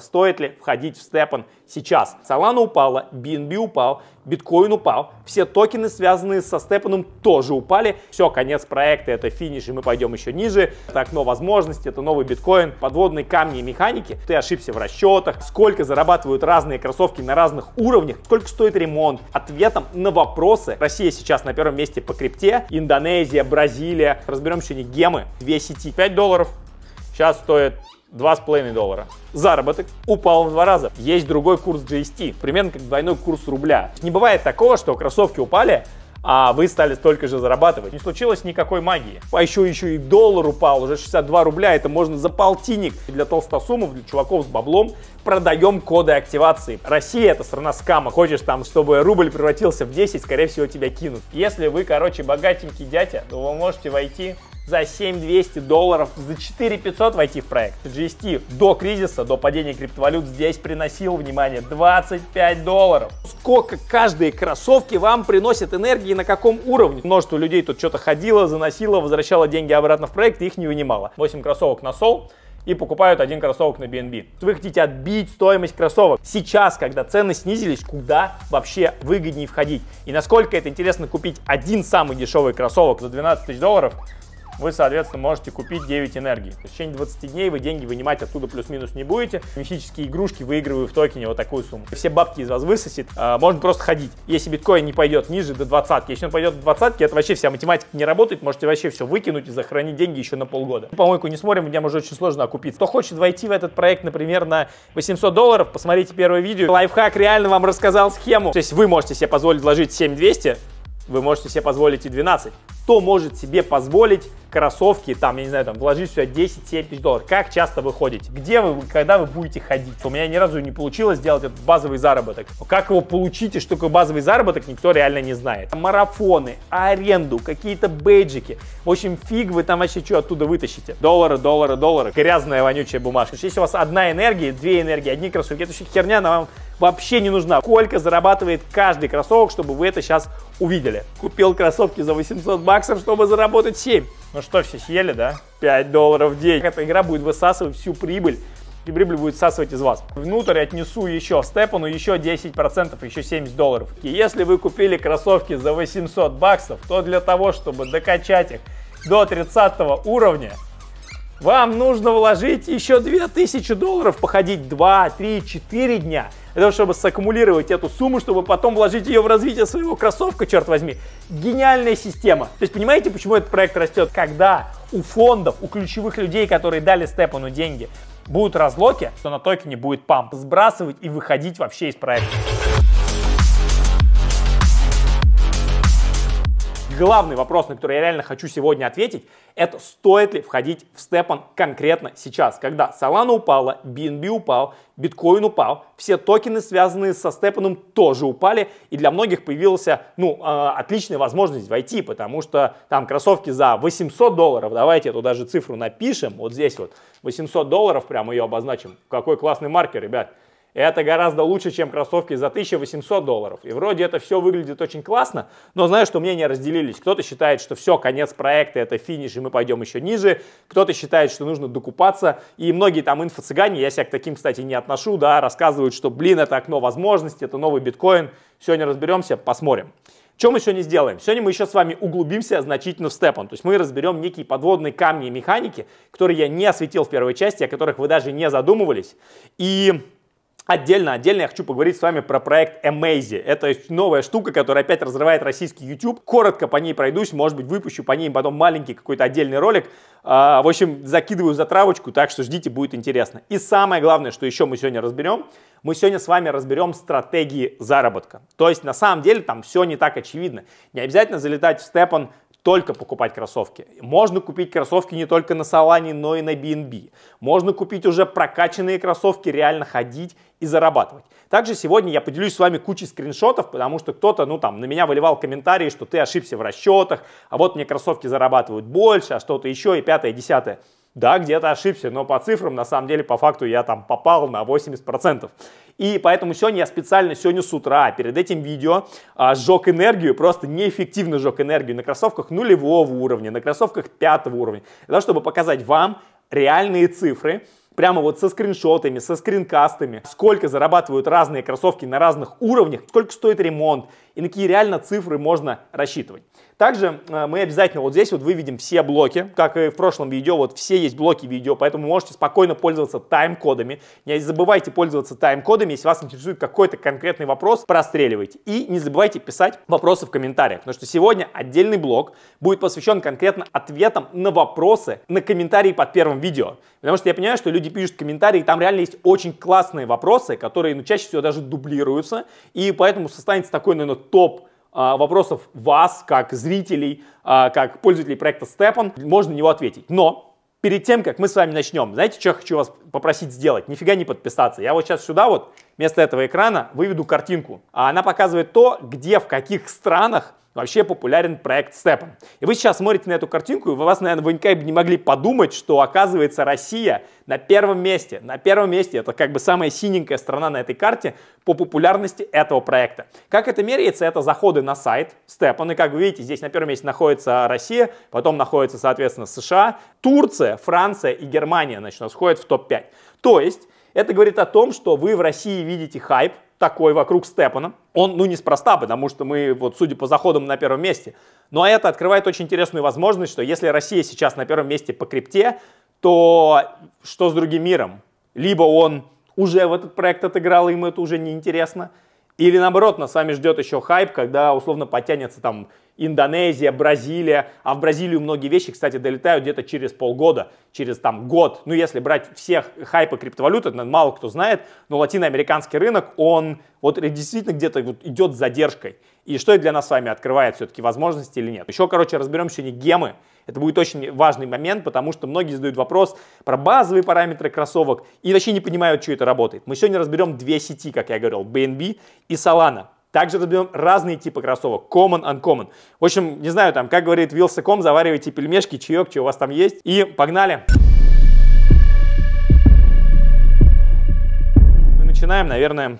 Стоит ли входить в степан сейчас? Solana упала, BNB упал, биткоин упал, все токены, связанные со степаном, тоже упали. Все, конец проекта, это финиш, и мы пойдем еще ниже. Это окно возможностей, это новый биткоин, подводные камни и механики. Ты ошибся в расчетах, сколько зарабатывают разные кроссовки на разных уровнях, сколько стоит ремонт. Ответом на вопросы. Россия сейчас на первом месте по крипте, Индонезия, Бразилия. Разберем еще не гемы, две сети, 5 долларов. Сейчас стоит 2,5 доллара. Заработок упал в два раза. Есть другой курс GST, примерно как двойной курс рубля. Не бывает такого, что кроссовки упали, а вы стали столько же зарабатывать. Не случилось никакой магии. А еще, еще и доллар упал, уже 62 рубля, это можно за полтинник. И для толстосумов, для чуваков с баблом продаем коды активации. Россия это страна скама. Хочешь там, чтобы рубль превратился в 10, скорее всего тебя кинут. Если вы, короче, богатенький дядя, то вы можете войти за 7200 долларов, за 4500 войти в проект. GST до кризиса, до падения криптовалют здесь приносил, внимание, 25 долларов. Сколько каждые кроссовки вам приносят энергии, на каком уровне? Множество людей тут что-то ходило, заносило, возвращало деньги обратно в проект, и их не вынимало. 8 кроссовок на сол, и покупают один кроссовок на BNB. Вы хотите отбить стоимость кроссовок. Сейчас, когда цены снизились, куда вообще выгоднее входить? И насколько это интересно купить один самый дешевый кроссовок за 12 тысяч долларов, вы, соответственно, можете купить 9 энергий. в течение 20 дней вы деньги вынимать оттуда плюс-минус не будете. Мифические игрушки выигрываю в токене вот такую сумму. Все бабки из вас высосет, а, можно просто ходить. Если биткоин не пойдет ниже до 20, если он пойдет до 20, это вообще вся математика не работает, можете вообще все выкинуть и захоронить деньги еще на полгода. Помойку не смотрим, мне уже очень сложно окупиться. Кто хочет войти в этот проект, например, на 800 долларов, посмотрите первое видео. Лайфхак реально вам рассказал схему. То есть вы можете себе позволить вложить 7200, вы можете себе позволить и 12, кто может себе позволить кроссовки, там, я не знаю, там, вложить сюда 10-7 тысяч долларов. Как часто вы ходите? Где вы, когда вы будете ходить? У меня ни разу не получилось сделать этот базовый заработок. Как его получите, что такое базовый заработок, никто реально не знает. Марафоны, аренду, какие-то бейджики. В общем, фиг вы там вообще что оттуда вытащите. Доллары, доллары, доллары. Грязная вонючая бумажка. Если у вас одна энергия, две энергии, одни кроссовки, это вообще херня, на вам вообще не нужна. Сколько зарабатывает каждый кроссовок, чтобы вы это сейчас увидели. Купил кроссовки за 800 баксов, чтобы заработать 7. Ну что, все съели, да? 5 долларов в день. Эта игра будет высасывать всю прибыль и прибыль будет всасывать из вас. Внутрь отнесу еще Степану еще 10%, еще 70 долларов. И если вы купили кроссовки за 800 баксов, то для того, чтобы докачать их до 30 уровня, вам нужно вложить еще 2000 долларов, походить 2, 3, 4 дня – для того, чтобы саккумулировать эту сумму, чтобы потом вложить ее в развитие своего кроссовка, черт возьми. Гениальная система. То есть понимаете, почему этот проект растет? Когда у фондов, у ключевых людей, которые дали Степану деньги, будут разлоки, то на токене будет памп. Сбрасывать и выходить вообще из проекта. главный вопрос, на который я реально хочу сегодня ответить, это стоит ли входить в степан конкретно сейчас, когда Solana упала, BNB упал, биткоин упал, все токены, связанные со степаном, тоже упали, и для многих появилась ну, э, отличная возможность войти, потому что там кроссовки за 800 долларов, давайте эту даже цифру напишем, вот здесь вот 800 долларов, прямо ее обозначим, какой классный маркер, ребят, это гораздо лучше, чем кроссовки за 1800 долларов. И вроде это все выглядит очень классно, но знаешь, что мнения разделились. Кто-то считает, что все, конец проекта, это финиш, и мы пойдем еще ниже. Кто-то считает, что нужно докупаться. И многие там инфо-цыгане, я себя к таким, кстати, не отношу, да, рассказывают, что, блин, это окно возможностей, это новый биткоин. Сегодня разберемся, посмотрим. Что мы сегодня сделаем? Сегодня мы еще с вами углубимся значительно в степан. То есть мы разберем некие подводные камни и механики, которые я не осветил в первой части, о которых вы даже не задумывались. И Отдельно, отдельно я хочу поговорить с вами про проект Amazy. Это новая штука, которая опять разрывает российский YouTube. Коротко по ней пройдусь, может быть, выпущу по ней потом маленький какой-то отдельный ролик. А, в общем, закидываю затравочку, так что ждите, будет интересно. И самое главное, что еще мы сегодня разберем, мы сегодня с вами разберем стратегии заработка. То есть, на самом деле, там все не так очевидно. Не обязательно залетать в Степан только покупать кроссовки. Можно купить кроссовки не только на Салане, но и на BNB. Можно купить уже прокачанные кроссовки, реально ходить и зарабатывать. Также сегодня я поделюсь с вами кучей скриншотов, потому что кто-то, ну там, на меня выливал комментарии, что ты ошибся в расчетах, а вот мне кроссовки зарабатывают больше, а что-то еще и пятое, и десятое. Да, где-то ошибся, но по цифрам, на самом деле, по факту я там попал на 80%. И поэтому сегодня я специально сегодня с утра перед этим видео а, сжег энергию, просто неэффективно сжег энергию на кроссовках нулевого уровня, на кроссовках пятого уровня, для того, чтобы показать вам реальные цифры, прямо вот со скриншотами, со скринкастами, сколько зарабатывают разные кроссовки на разных уровнях, сколько стоит ремонт и на какие реально цифры можно рассчитывать. Также э, мы обязательно вот здесь вот выведем все блоки, как и в прошлом видео, вот все есть блоки видео, поэтому можете спокойно пользоваться тайм-кодами. Не забывайте пользоваться тайм-кодами, если вас интересует какой-то конкретный вопрос, простреливайте. И не забывайте писать вопросы в комментариях, потому что сегодня отдельный блок будет посвящен конкретно ответам на вопросы на комментарии под первым видео. Потому что я понимаю, что люди пишут комментарии, и там реально есть очень классные вопросы, которые ну, чаще всего даже дублируются, и поэтому состанется такой, наверное, топ а, вопросов вас, как зрителей, а, как пользователей проекта Степан, можно на него ответить. Но перед тем, как мы с вами начнем, знаете, что я хочу вас попросить сделать? Нифига не подписаться. Я вот сейчас сюда вот вместо этого экрана выведу картинку. А она показывает то, где, в каких странах вообще популярен проект Степан. И вы сейчас смотрите на эту картинку, и вы вас, наверное, вы не могли подумать, что, оказывается, Россия на первом месте. На первом месте это как бы самая синенькая страна на этой карте по популярности этого проекта. Как это меряется? Это заходы на сайт Степан. И как вы видите, здесь на первом месте находится Россия, потом находится, соответственно, США, Турция, Франция и Германия, значит, у нас входят в топ-5. То есть это говорит о том, что вы в России видите хайп, такой вокруг Степана. Он, ну, неспроста, потому что мы, вот, судя по заходам, на первом месте. Но это открывает очень интересную возможность, что если Россия сейчас на первом месте по крипте, то что с другим миром? Либо он уже в этот проект отыграл, и ему это уже неинтересно, или наоборот, нас с вами ждет еще хайп, когда условно потянется там Индонезия, Бразилия. А в Бразилию многие вещи, кстати, долетают где-то через полгода, через там год. Ну, если брать всех хайпы криптовалют, это мало кто знает, но латиноамериканский рынок, он вот действительно где-то вот идет с задержкой. И что это для нас с вами открывает все-таки возможности или нет. Еще, короче, разберем сегодня гемы. Это будет очень важный момент, потому что многие задают вопрос про базовые параметры кроссовок и вообще не понимают, что это работает. Мы сегодня разберем две сети, как я говорил, BNB и Solana. Также разберем разные типы кроссовок, common, uncommon. В общем, не знаю, там, как говорит Вилсаком, заваривайте пельмешки, чаек, что у вас там есть. И погнали! Мы начинаем, наверное,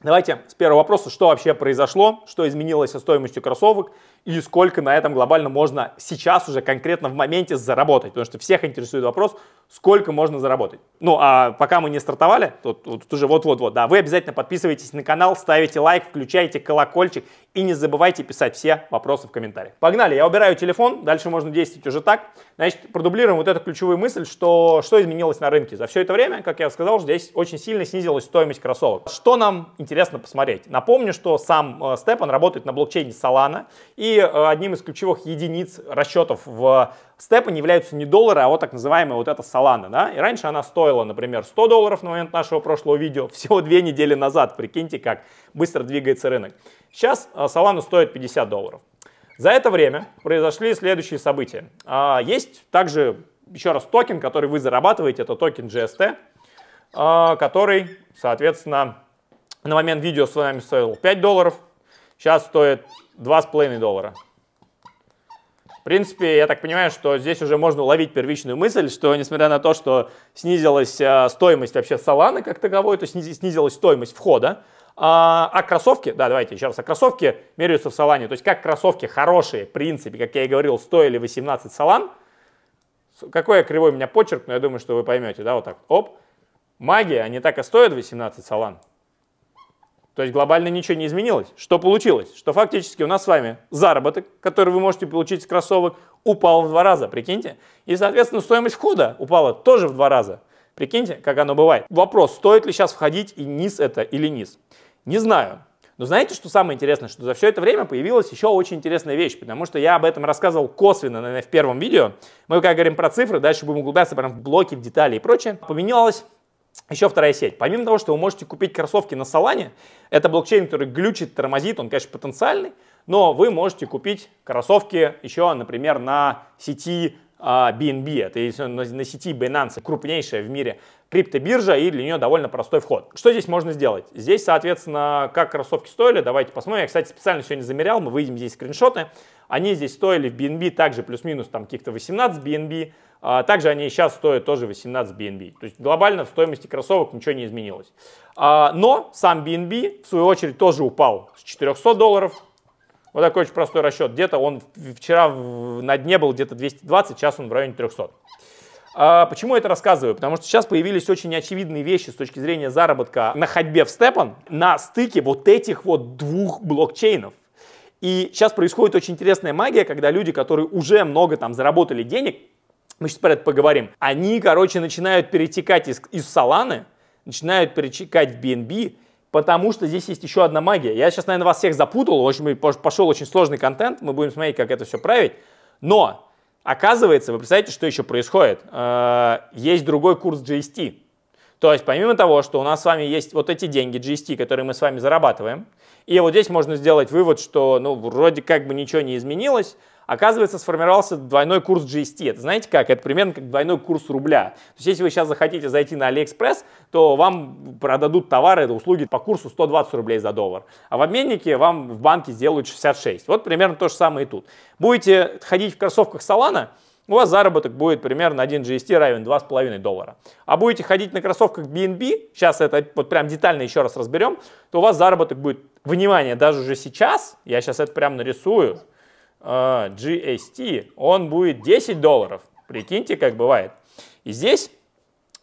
Давайте с первого вопроса, что вообще произошло, что изменилось со стоимостью кроссовок и сколько на этом глобально можно сейчас уже конкретно в моменте заработать. Потому что всех интересует вопрос, сколько можно заработать. Ну, а пока мы не стартовали, тут, тут уже вот-вот-вот, да, вы обязательно подписывайтесь на канал, ставите лайк, включайте колокольчик и не забывайте писать все вопросы в комментариях. Погнали, я убираю телефон, дальше можно действовать уже так. Значит, продублируем вот эту ключевую мысль, что, что изменилось на рынке. За все это время, как я сказал, здесь очень сильно снизилась стоимость кроссовок. Что нам интересно посмотреть? Напомню, что сам э, Степан работает на блокчейне Solana, и э, одним из ключевых единиц расчетов в степом являются не доллары, а вот так называемая вот эта Solana, да, и раньше она стоила, например, 100 долларов на момент нашего прошлого видео, всего две недели назад, прикиньте, как быстро двигается рынок. Сейчас а, Solana стоит 50 долларов. За это время произошли следующие события. А, есть также еще раз токен, который вы зарабатываете, это токен GST, а, который, соответственно, на момент видео с вами стоил 5 долларов, сейчас стоит 2,5 доллара принципе, я так понимаю, что здесь уже можно ловить первичную мысль, что несмотря на то, что снизилась э, стоимость вообще Solana как таковой, то снизилась стоимость входа, а, а кроссовки, да, давайте еще раз, а кроссовки меряются в Солане. То есть как кроссовки хорошие, в принципе, как я и говорил, стоили 18 Солан. Какой я кривой у меня почерк, но я думаю, что вы поймете, да, вот так. Оп, магия, они так и стоят 18 Солан. То есть глобально ничего не изменилось. Что получилось? Что фактически у нас с вами заработок, который вы можете получить с кроссовок, упал в два раза, прикиньте. И, соответственно, стоимость входа упала тоже в два раза. Прикиньте, как оно бывает. Вопрос, стоит ли сейчас входить и низ это или низ? Не знаю. Но знаете, что самое интересное, что за все это время появилась еще очень интересная вещь, потому что я об этом рассказывал косвенно, наверное, в первом видео. Мы, как говорим про цифры, дальше будем углубляться прям в блоки, в детали и прочее. Поменялось еще вторая сеть. Помимо того, что вы можете купить кроссовки на Салане, это блокчейн, который глючит, тормозит, он, конечно, потенциальный, но вы можете купить кроссовки еще, например, на сети BNB, а это на сети Binance, крупнейшая в мире криптобиржа, и для нее довольно простой вход. Что здесь можно сделать? Здесь, соответственно, как кроссовки стоили, давайте посмотрим. Я, кстати, специально сегодня замерял, мы выйдем здесь скриншоты. Они здесь стоили в BNB также плюс-минус там каких-то 18 BNB, а также они сейчас стоят тоже 18 BNB. То есть глобально в стоимости кроссовок ничего не изменилось. А, но сам BNB, в свою очередь, тоже упал с 400 долларов вот такой очень простой расчет. Где-то он вчера на дне был где-то 220, сейчас он в районе 300. А, почему я это рассказываю? Потому что сейчас появились очень неочевидные вещи с точки зрения заработка на ходьбе в степан на стыке вот этих вот двух блокчейнов. И сейчас происходит очень интересная магия, когда люди, которые уже много там заработали денег, мы сейчас про это поговорим, они, короче, начинают перетекать из, из Solana, начинают перетекать в BNB, Потому что здесь есть еще одна магия. Я сейчас, наверное, вас всех запутал, очень, пошел очень сложный контент, мы будем смотреть, как это все править. Но, оказывается, вы представляете, что еще происходит? Э, есть другой курс GST. То есть, помимо того, что у нас с вами есть вот эти деньги GST, которые мы с вами зарабатываем, и вот здесь можно сделать вывод, что, ну, вроде как бы ничего не изменилось, оказывается, сформировался двойной курс GST. Это знаете как? Это примерно как двойной курс рубля. То есть, если вы сейчас захотите зайти на AliExpress, то вам продадут товары, это услуги по курсу 120 рублей за доллар. А в обменнике вам в банке сделают 66. Вот примерно то же самое и тут. Будете ходить в кроссовках Solana, у вас заработок будет примерно 1 GST равен 2,5 доллара. А будете ходить на кроссовках BNB, сейчас это вот прям детально еще раз разберем, то у вас заработок будет, внимание, даже уже сейчас, я сейчас это прям нарисую, а, GST, он будет 10 долларов. Прикиньте, как бывает. И здесь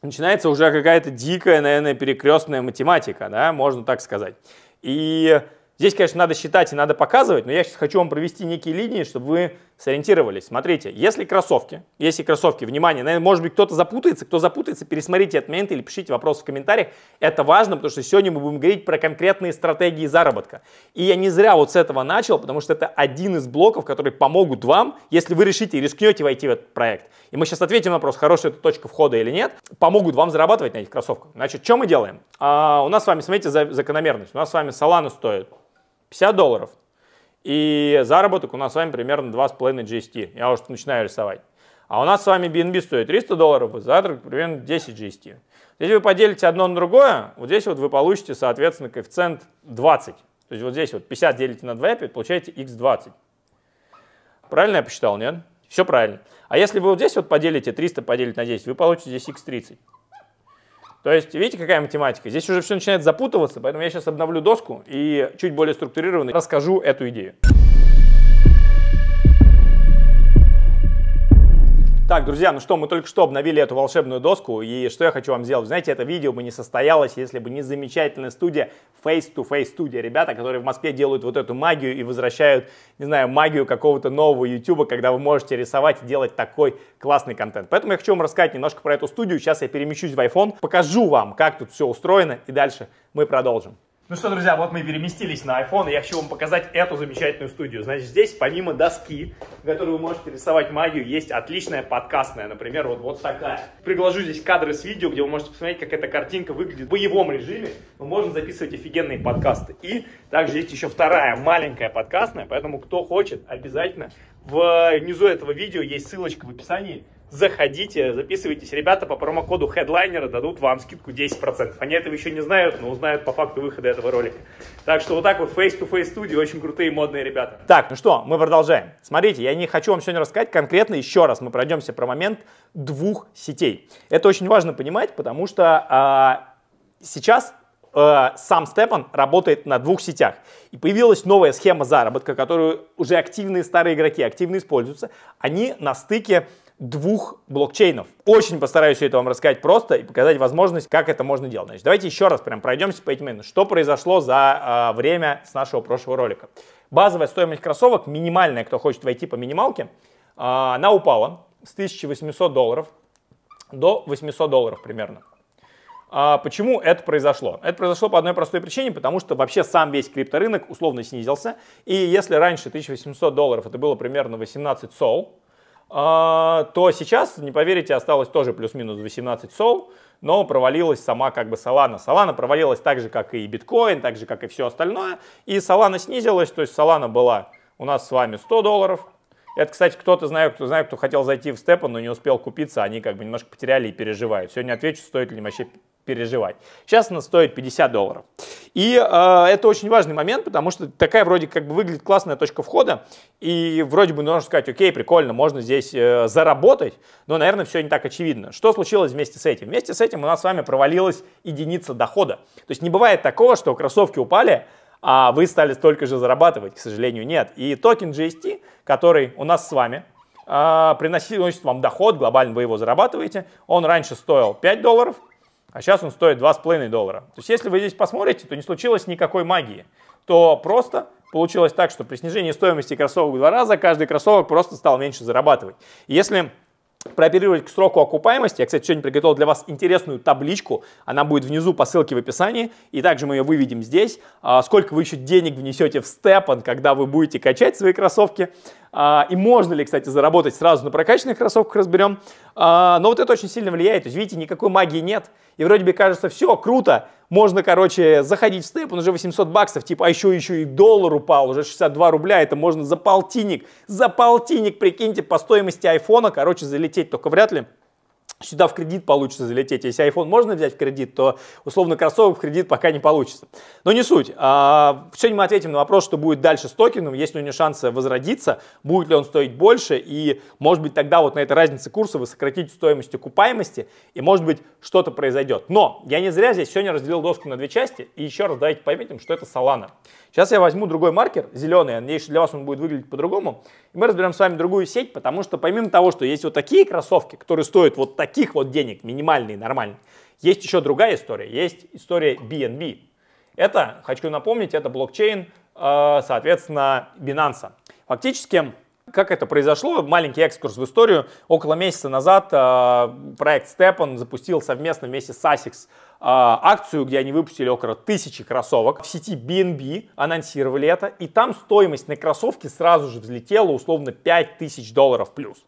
начинается уже какая-то дикая, наверное, перекрестная математика, да, можно так сказать. И Здесь, конечно, надо считать и надо показывать, но я сейчас хочу вам провести некие линии, чтобы вы сориентировались. Смотрите, если кроссовки, если кроссовки, внимание, наверное, может быть, кто-то запутается, кто запутается, пересмотрите этот момент или пишите вопрос в комментариях. Это важно, потому что сегодня мы будем говорить про конкретные стратегии заработка. И я не зря вот с этого начал, потому что это один из блоков, которые помогут вам, если вы решите и рискнете войти в этот проект. И мы сейчас ответим на вопрос, хорошая это точка входа или нет, помогут вам зарабатывать на этих кроссовках. Значит, что мы делаем? А, у нас с вами, смотрите, закономерность. У нас с вами Solana стоит 50 долларов. И заработок у нас с вами примерно 2,5 GST. Я уже начинаю рисовать. А у нас с вами BNB стоит 300 долларов, и заработок примерно 10 GST. Если вы поделите одно на другое, вот здесь вот вы получите, соответственно, коэффициент 20. То есть вот здесь вот 50 делите на 2, получаете x20. Правильно я посчитал, нет? Все правильно. А если вы вот здесь вот поделите 300 поделить на 10, вы получите здесь x30. То есть, видите, какая математика? Здесь уже все начинает запутываться, поэтому я сейчас обновлю доску и чуть более структурированно расскажу эту идею. Так, друзья, ну что, мы только что обновили эту волшебную доску, и что я хочу вам сделать? Знаете, это видео бы не состоялось, если бы не замечательная студия Face to Face Studio. Ребята, которые в Москве делают вот эту магию и возвращают, не знаю, магию какого-то нового YouTube, когда вы можете рисовать и делать такой классный контент. Поэтому я хочу вам рассказать немножко про эту студию. Сейчас я перемещусь в iPhone, покажу вам, как тут все устроено, и дальше мы продолжим. Ну что, друзья, вот мы переместились на iPhone, и я хочу вам показать эту замечательную студию. Значит, здесь помимо доски, в которой вы можете рисовать магию, есть отличная подкастная, например, вот, вот такая. Приглажу здесь кадры с видео, где вы можете посмотреть, как эта картинка выглядит в боевом режиме. Мы можем записывать офигенные подкасты. И также есть еще вторая маленькая подкастная, поэтому кто хочет, обязательно. Внизу этого видео есть ссылочка в описании, заходите, записывайтесь. Ребята по промокоду Headliner дадут вам скидку 10%. Они этого еще не знают, но узнают по факту выхода этого ролика. Так что вот так вот face-to-face студии очень крутые модные ребята. Так, ну что, мы продолжаем. Смотрите, я не хочу вам сегодня рассказать конкретно еще раз. Мы пройдемся про момент двух сетей. Это очень важно понимать, потому что а, сейчас а, сам Степан работает на двух сетях. И появилась новая схема заработка, которую уже активные старые игроки активно используются. Они на стыке двух блокчейнов. Очень постараюсь все это вам рассказать просто и показать возможность, как это можно делать. Значит, давайте еще раз прям пройдемся по этим, что произошло за э, время с нашего прошлого ролика. Базовая стоимость кроссовок, минимальная, кто хочет войти по минималке, э, она упала с 1800 долларов до 800 долларов примерно. А почему это произошло? Это произошло по одной простой причине, потому что вообще сам весь крипторынок условно снизился. И если раньше 1800 долларов это было примерно 18 сол, а, то сейчас, не поверите, осталось тоже плюс-минус 18 сол, но провалилась сама как бы Solana. Solana провалилась так же, как и биткоин, так же, как и все остальное. И Solana снизилась, то есть Solana была у нас с вами 100 долларов. Это, кстати, кто-то знает, кто знает, кто хотел зайти в Степан, но не успел купиться, они как бы немножко потеряли и переживают. Сегодня отвечу, стоит ли им вообще переживать. Сейчас она стоит 50 долларов. И э, это очень важный момент, потому что такая вроде как бы выглядит классная точка входа, и вроде бы нужно сказать, окей, прикольно, можно здесь э, заработать, но, наверное, все не так очевидно. Что случилось вместе с этим? Вместе с этим у нас с вами провалилась единица дохода. То есть не бывает такого, что кроссовки упали, а вы стали столько же зарабатывать, к сожалению, нет. И токен GST, который у нас с вами, э, приносит вам доход, глобально вы его зарабатываете, он раньше стоил 5 долларов, а сейчас он стоит 2,5 доллара. То есть если вы здесь посмотрите, то не случилось никакой магии, то просто получилось так, что при снижении стоимости кроссовок в два раза каждый кроссовок просто стал меньше зарабатывать. Если прооперировать к сроку окупаемости. Я, кстати, сегодня приготовил для вас интересную табличку. Она будет внизу по ссылке в описании. И также мы ее выведем здесь. А, сколько вы еще денег внесете в степан, когда вы будете качать свои кроссовки. А, и можно ли, кстати, заработать сразу на прокачанных кроссовках, разберем. А, но вот это очень сильно влияет. То есть, видите, никакой магии нет. И вроде бы кажется, все, круто, можно, короче, заходить в степ, он уже 800 баксов, типа, а еще, еще и доллар упал, уже 62 рубля, это можно за полтинник, за полтинник, прикиньте, по стоимости айфона, короче, залететь, только вряд ли сюда в кредит получится залететь. Если iPhone можно взять в кредит, то условно кроссовок в кредит пока не получится. Но не суть. А, сегодня мы ответим на вопрос, что будет дальше с токеном, есть ли у него шансы возродиться, будет ли он стоить больше, и может быть тогда вот на этой разнице курса вы сократите стоимость окупаемости, и может быть что-то произойдет. Но я не зря здесь сегодня разделил доску на две части, и еще раз давайте пометим, что это Solana. Сейчас я возьму другой маркер, зеленый, надеюсь, для вас он будет выглядеть по-другому. И мы разберем с вами другую сеть, потому что помимо того, что есть вот такие кроссовки, которые стоят вот таких вот денег, минимальные, нормальные, есть еще другая история, есть история BNB. Это, хочу напомнить, это блокчейн, э, соответственно, Binance. Фактически, как это произошло? Маленький экскурс в историю. Около месяца назад э, проект Степан запустил совместно вместе с Asics э, акцию, где они выпустили около тысячи кроссовок. В сети BNB анонсировали это, и там стоимость на кроссовки сразу же взлетела условно 5000 долларов плюс.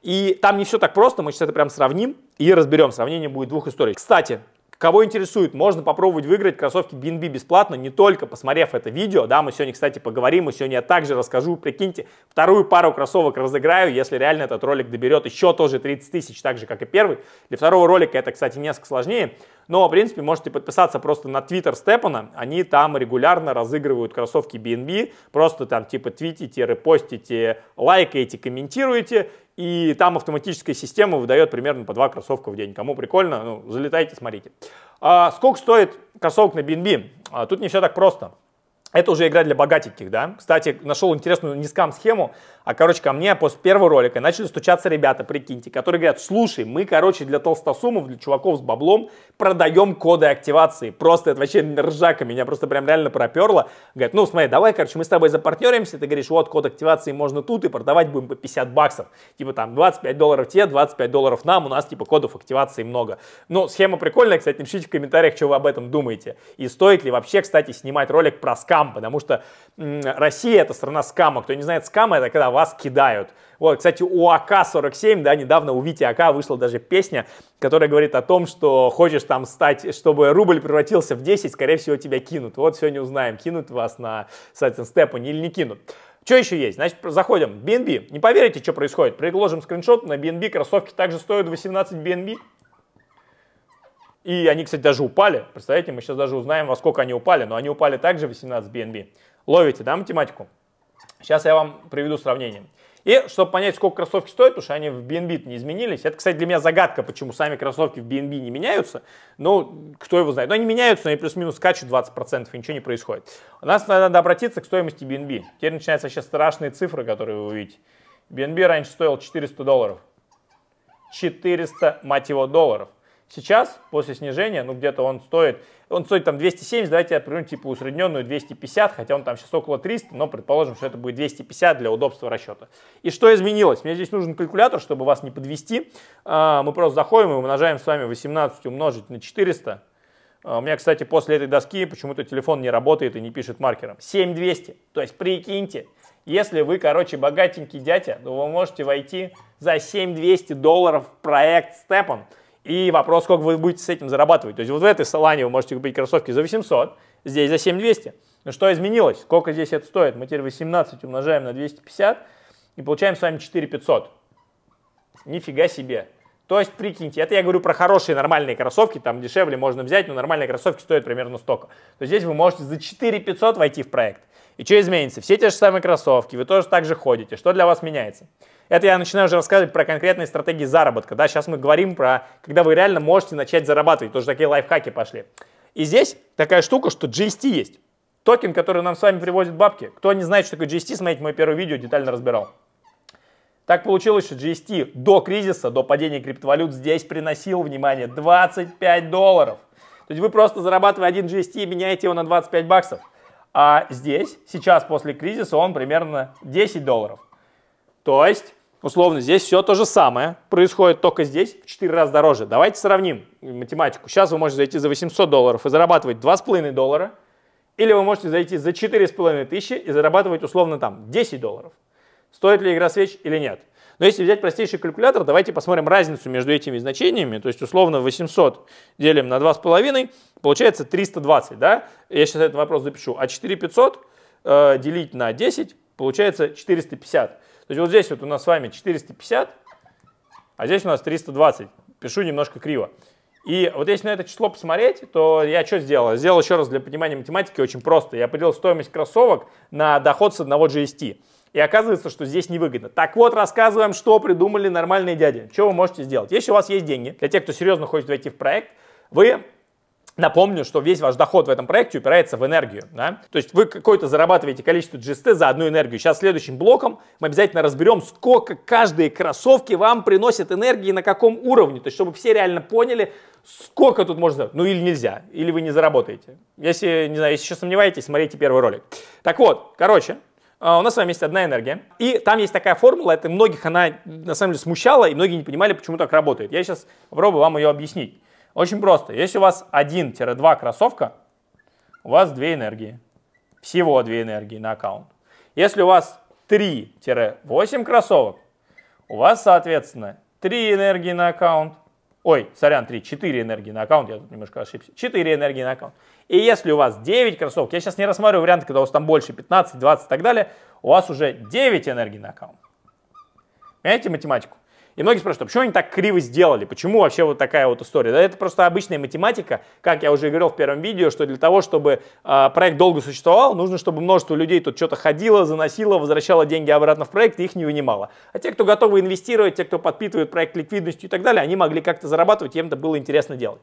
И там не все так просто, мы сейчас это прям сравним и разберем. Сравнение будет двух историй. Кстати, Кого интересует, можно попробовать выиграть кроссовки BNB бесплатно, не только посмотрев это видео. Да, мы сегодня, кстати, поговорим, мы сегодня также расскажу, прикиньте, вторую пару кроссовок разыграю, если реально этот ролик доберет еще тоже 30 тысяч, так же, как и первый. Для второго ролика это, кстати, несколько сложнее. Но, в принципе, можете подписаться просто на твиттер Степана. Они там регулярно разыгрывают кроссовки BNB. Просто там типа твитите, репостите, лайкаете, комментируете и там автоматическая система выдает примерно по два кроссовка в день. Кому прикольно, ну, залетайте, смотрите. А сколько стоит кроссовок на BNB? А, тут не все так просто. Это уже игра для богатеньких, да. Кстати, нашел интересную нискам схему. А, короче, ко мне после первого ролика начали стучаться ребята, прикиньте, которые говорят, слушай, мы, короче, для толстосумов, для чуваков с баблом продаем коды активации. Просто это вообще ржака меня просто прям реально проперло. Говорят, ну, смотри, давай, короче, мы с тобой запартнеримся, ты говоришь, вот, код активации можно тут, и продавать будем по 50 баксов. Типа там 25 долларов те, 25 долларов нам, у нас типа кодов активации много. Ну, схема прикольная, кстати, напишите в комментариях, что вы об этом думаете. И стоит ли вообще, кстати, снимать ролик про скам, потому что м- Россия это страна скама. Кто не знает скама, это когда вас кидают. Вот, кстати, у АК-47, да, недавно у Вити АК вышла даже песня, которая говорит о том, что хочешь там стать, чтобы рубль превратился в 10, скорее всего, тебя кинут. Вот сегодня узнаем, кинут вас на, соответственно, степане или не кинут. Что еще есть? Значит, заходим. BNB. Не поверите, что происходит. Предложим скриншот. На BNB кроссовки также стоят 18 BNB. И они, кстати, даже упали. Представляете, мы сейчас даже узнаем, во сколько они упали. Но они упали также 18 BNB. Ловите, да, математику? Сейчас я вам приведу сравнение. И чтобы понять, сколько кроссовки стоят, потому что они в BNB не изменились. Это, кстати, для меня загадка, почему сами кроссовки в BNB не меняются. Ну, кто его знает. Но ну, они меняются, но они плюс-минус скачут 20%, и ничего не происходит. У нас надо обратиться к стоимости BNB. Теперь начинаются сейчас страшные цифры, которые вы увидите. BNB раньше стоил 400 долларов. 400, мать его, долларов. Сейчас, после снижения, ну где-то он стоит, он стоит там 270, давайте я приму типа усредненную 250, хотя он там сейчас около 300, но предположим, что это будет 250 для удобства расчета. И что изменилось? Мне здесь нужен калькулятор, чтобы вас не подвести. А, мы просто заходим и умножаем с вами 18 умножить на 400. А, у меня, кстати, после этой доски почему-то телефон не работает и не пишет маркером. 7200, то есть прикиньте, если вы, короче, богатенький дядя, то вы можете войти за 7200 долларов в проект Степан. И вопрос, сколько вы будете с этим зарабатывать. То есть вот в этой Солане вы можете купить кроссовки за 800, здесь за 7200. Но ну, что изменилось? Сколько здесь это стоит? Мы теперь 18 умножаем на 250 и получаем с вами 4500. Нифига себе. То есть, прикиньте, это я говорю про хорошие нормальные кроссовки, там дешевле можно взять, но нормальные кроссовки стоят примерно столько. То есть здесь вы можете за 4500 войти в проект. И что изменится? Все те же самые кроссовки, вы тоже так же ходите. Что для вас меняется? Это я начинаю уже рассказывать про конкретные стратегии заработка. Да, сейчас мы говорим про, когда вы реально можете начать зарабатывать. Тоже такие лайфхаки пошли. И здесь такая штука, что GST есть. Токен, который нам с вами привозит бабки. Кто не знает, что такое GST, смотрите, мое первое видео детально разбирал. Так получилось, что GST до кризиса, до падения криптовалют здесь приносил, внимание, 25 долларов. То есть вы просто зарабатывая один GST и меняете его на 25 баксов. А здесь, сейчас после кризиса, он примерно 10 долларов. То есть, условно, здесь все то же самое. Происходит только здесь в 4 раза дороже. Давайте сравним математику. Сейчас вы можете зайти за 800 долларов и зарабатывать 2,5 доллара. Или вы можете зайти за 4,5 тысячи и зарабатывать условно там 10 долларов. Стоит ли игра свеч или нет? Но если взять простейший калькулятор, давайте посмотрим разницу между этими значениями. То есть, условно, 800 делим на 2,5, получается 320, да? Я сейчас этот вопрос запишу. А 4500 э, делить на 10, получается 450. То есть вот здесь вот у нас с вами 450, а здесь у нас 320. Пишу немножко криво. И вот если на это число посмотреть, то я что сделал? Сделал еще раз для понимания математики очень просто. Я поделил стоимость кроссовок на доход с одного GST. И оказывается, что здесь невыгодно. Так вот, рассказываем, что придумали нормальные дяди. Что вы можете сделать? Если у вас есть деньги, для тех, кто серьезно хочет войти в проект, вы Напомню, что весь ваш доход в этом проекте упирается в энергию. Да? То есть вы какое-то зарабатываете количество GST за одну энергию. Сейчас следующим блоком мы обязательно разберем, сколько каждые кроссовки вам приносит энергии на каком уровне. То есть чтобы все реально поняли, сколько тут можно Ну или нельзя, или вы не заработаете. Если, не знаю, если еще сомневаетесь, смотрите первый ролик. Так вот, короче, а, у нас с вами есть одна энергия. И там есть такая формула, это многих она на самом деле смущала, и многие не понимали, почему так работает. Я сейчас попробую вам ее объяснить. Очень просто. Если у вас 1-2 кроссовка, у вас две энергии. Всего две энергии на аккаунт. Если у вас 3-8 кроссовок, у вас, соответственно, 3 энергии на аккаунт. Ой, сорян, 3, 4 энергии на аккаунт, я тут немножко ошибся. 4 энергии на аккаунт. И если у вас 9 кроссовок, я сейчас не рассматриваю вариант, когда у вас там больше 15, 20 и так далее, у вас уже 9 энергий на аккаунт. Понимаете математику? И многие спрашивают, «А почему они так криво сделали? Почему вообще вот такая вот история? Да это просто обычная математика. Как я уже говорил в первом видео, что для того, чтобы э, проект долго существовал, нужно, чтобы множество людей тут что-то ходило, заносило, возвращало деньги обратно в проект и их не вынимало. А те, кто готовы инвестировать, те, кто подпитывает проект ликвидностью и так далее, они могли как-то зарабатывать, им это было интересно делать.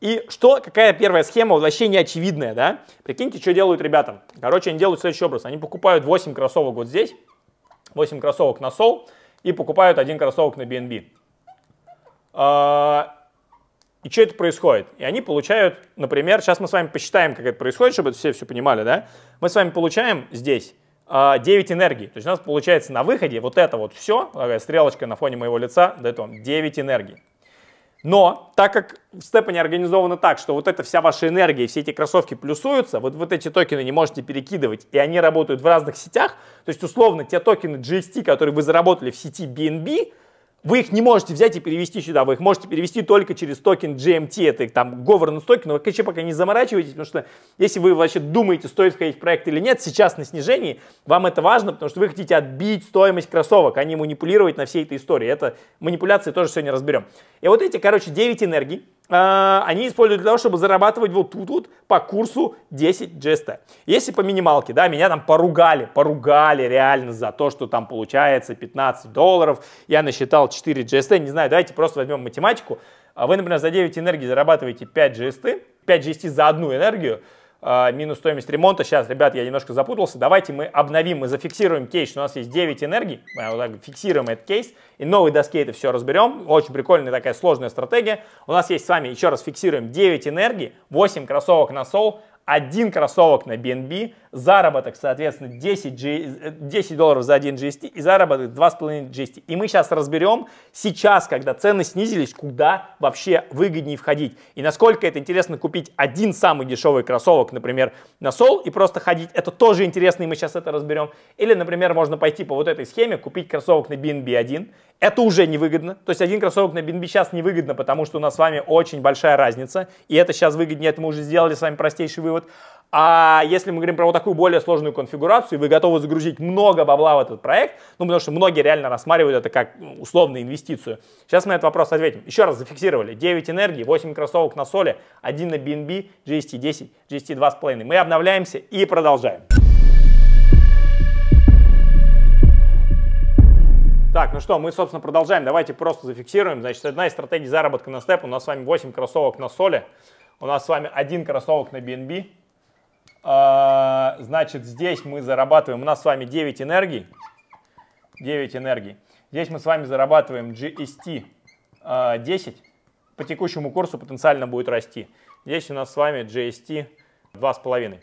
И что, какая первая схема, вообще не очевидная, да? Прикиньте, что делают ребята. Короче, они делают следующий образ. Они покупают 8 кроссовок вот здесь, 8 кроссовок на Sol и покупают один кроссовок на BNB. А, и что это происходит? И они получают, например, сейчас мы с вами посчитаем, как это происходит, чтобы все все понимали, да? Мы с вами получаем здесь 9 а, энергии. То есть у нас получается на выходе вот это вот все, такая стрелочка на фоне моего лица, до этого 9 энергии. Но так как в степане организовано так, что вот эта вся ваша энергия, все эти кроссовки плюсуются, вот, вот эти токены не можете перекидывать, и они работают в разных сетях, то есть условно те токены GST, которые вы заработали в сети BNB, вы их не можете взять и перевести сюда, вы их можете перевести только через токен GMT, это там governance токен, но вы еще пока не заморачивайтесь, потому что если вы вообще думаете, стоит входить в проект или нет, сейчас на снижении вам это важно, потому что вы хотите отбить стоимость кроссовок, а не манипулировать на всей этой истории. Это манипуляции тоже сегодня разберем. И вот эти, короче, 9 энергий, а, они используют для того, чтобы зарабатывать вот тут вот по курсу 10 GST. Если по минималке, да, меня там поругали, поругали реально за то, что там получается 15 долларов, я насчитал 4 GST, не знаю, давайте просто возьмем математику. А вы, например, за 9 энергии зарабатываете 5 GST, 5 GST за одну энергию, а, минус стоимость ремонта. Сейчас, ребят, я немножко запутался. Давайте мы обновим, мы зафиксируем кейс, что у нас есть 9 энергий. Мы вот так фиксируем этот кейс и новой доске это все разберем. Очень прикольная такая сложная стратегия. У нас есть с вами, еще раз фиксируем, 9 энергий, 8 кроссовок на сол, один кроссовок на BNB, заработок, соответственно, 10, G, 10 долларов за один GST и заработок 2,5 GST. И мы сейчас разберем сейчас, когда цены снизились, куда вообще выгоднее входить. И насколько это интересно купить один самый дешевый кроссовок, например, на сол и просто ходить. Это тоже интересно, и мы сейчас это разберем. Или, например, можно пойти по вот этой схеме, купить кроссовок на BNB 1. Это уже невыгодно. То есть один кроссовок на BNB сейчас невыгодно, потому что у нас с вами очень большая разница. И это сейчас выгоднее, это мы уже сделали с вами простейший вывод. Вот. А если мы говорим про вот такую более сложную конфигурацию, и вы готовы загрузить много бабла в этот проект, ну, потому что многие реально рассматривают это как ну, условную инвестицию. Сейчас мы на этот вопрос ответим. Еще раз зафиксировали. 9 энергии, 8 кроссовок на соле, 1 на BNB, GST 10, GST 2,5. Мы обновляемся и продолжаем. Так, ну что, мы, собственно, продолжаем. Давайте просто зафиксируем. Значит, одна из стратегий заработка на степ. У нас с вами 8 кроссовок на соле. У нас с вами один кроссовок на BNB. А, значит, здесь мы зарабатываем, у нас с вами 9 энергий. 9 энергий. Здесь мы с вами зарабатываем GST 10. А, По текущему курсу потенциально будет расти. Здесь у нас с вами GST 2,5.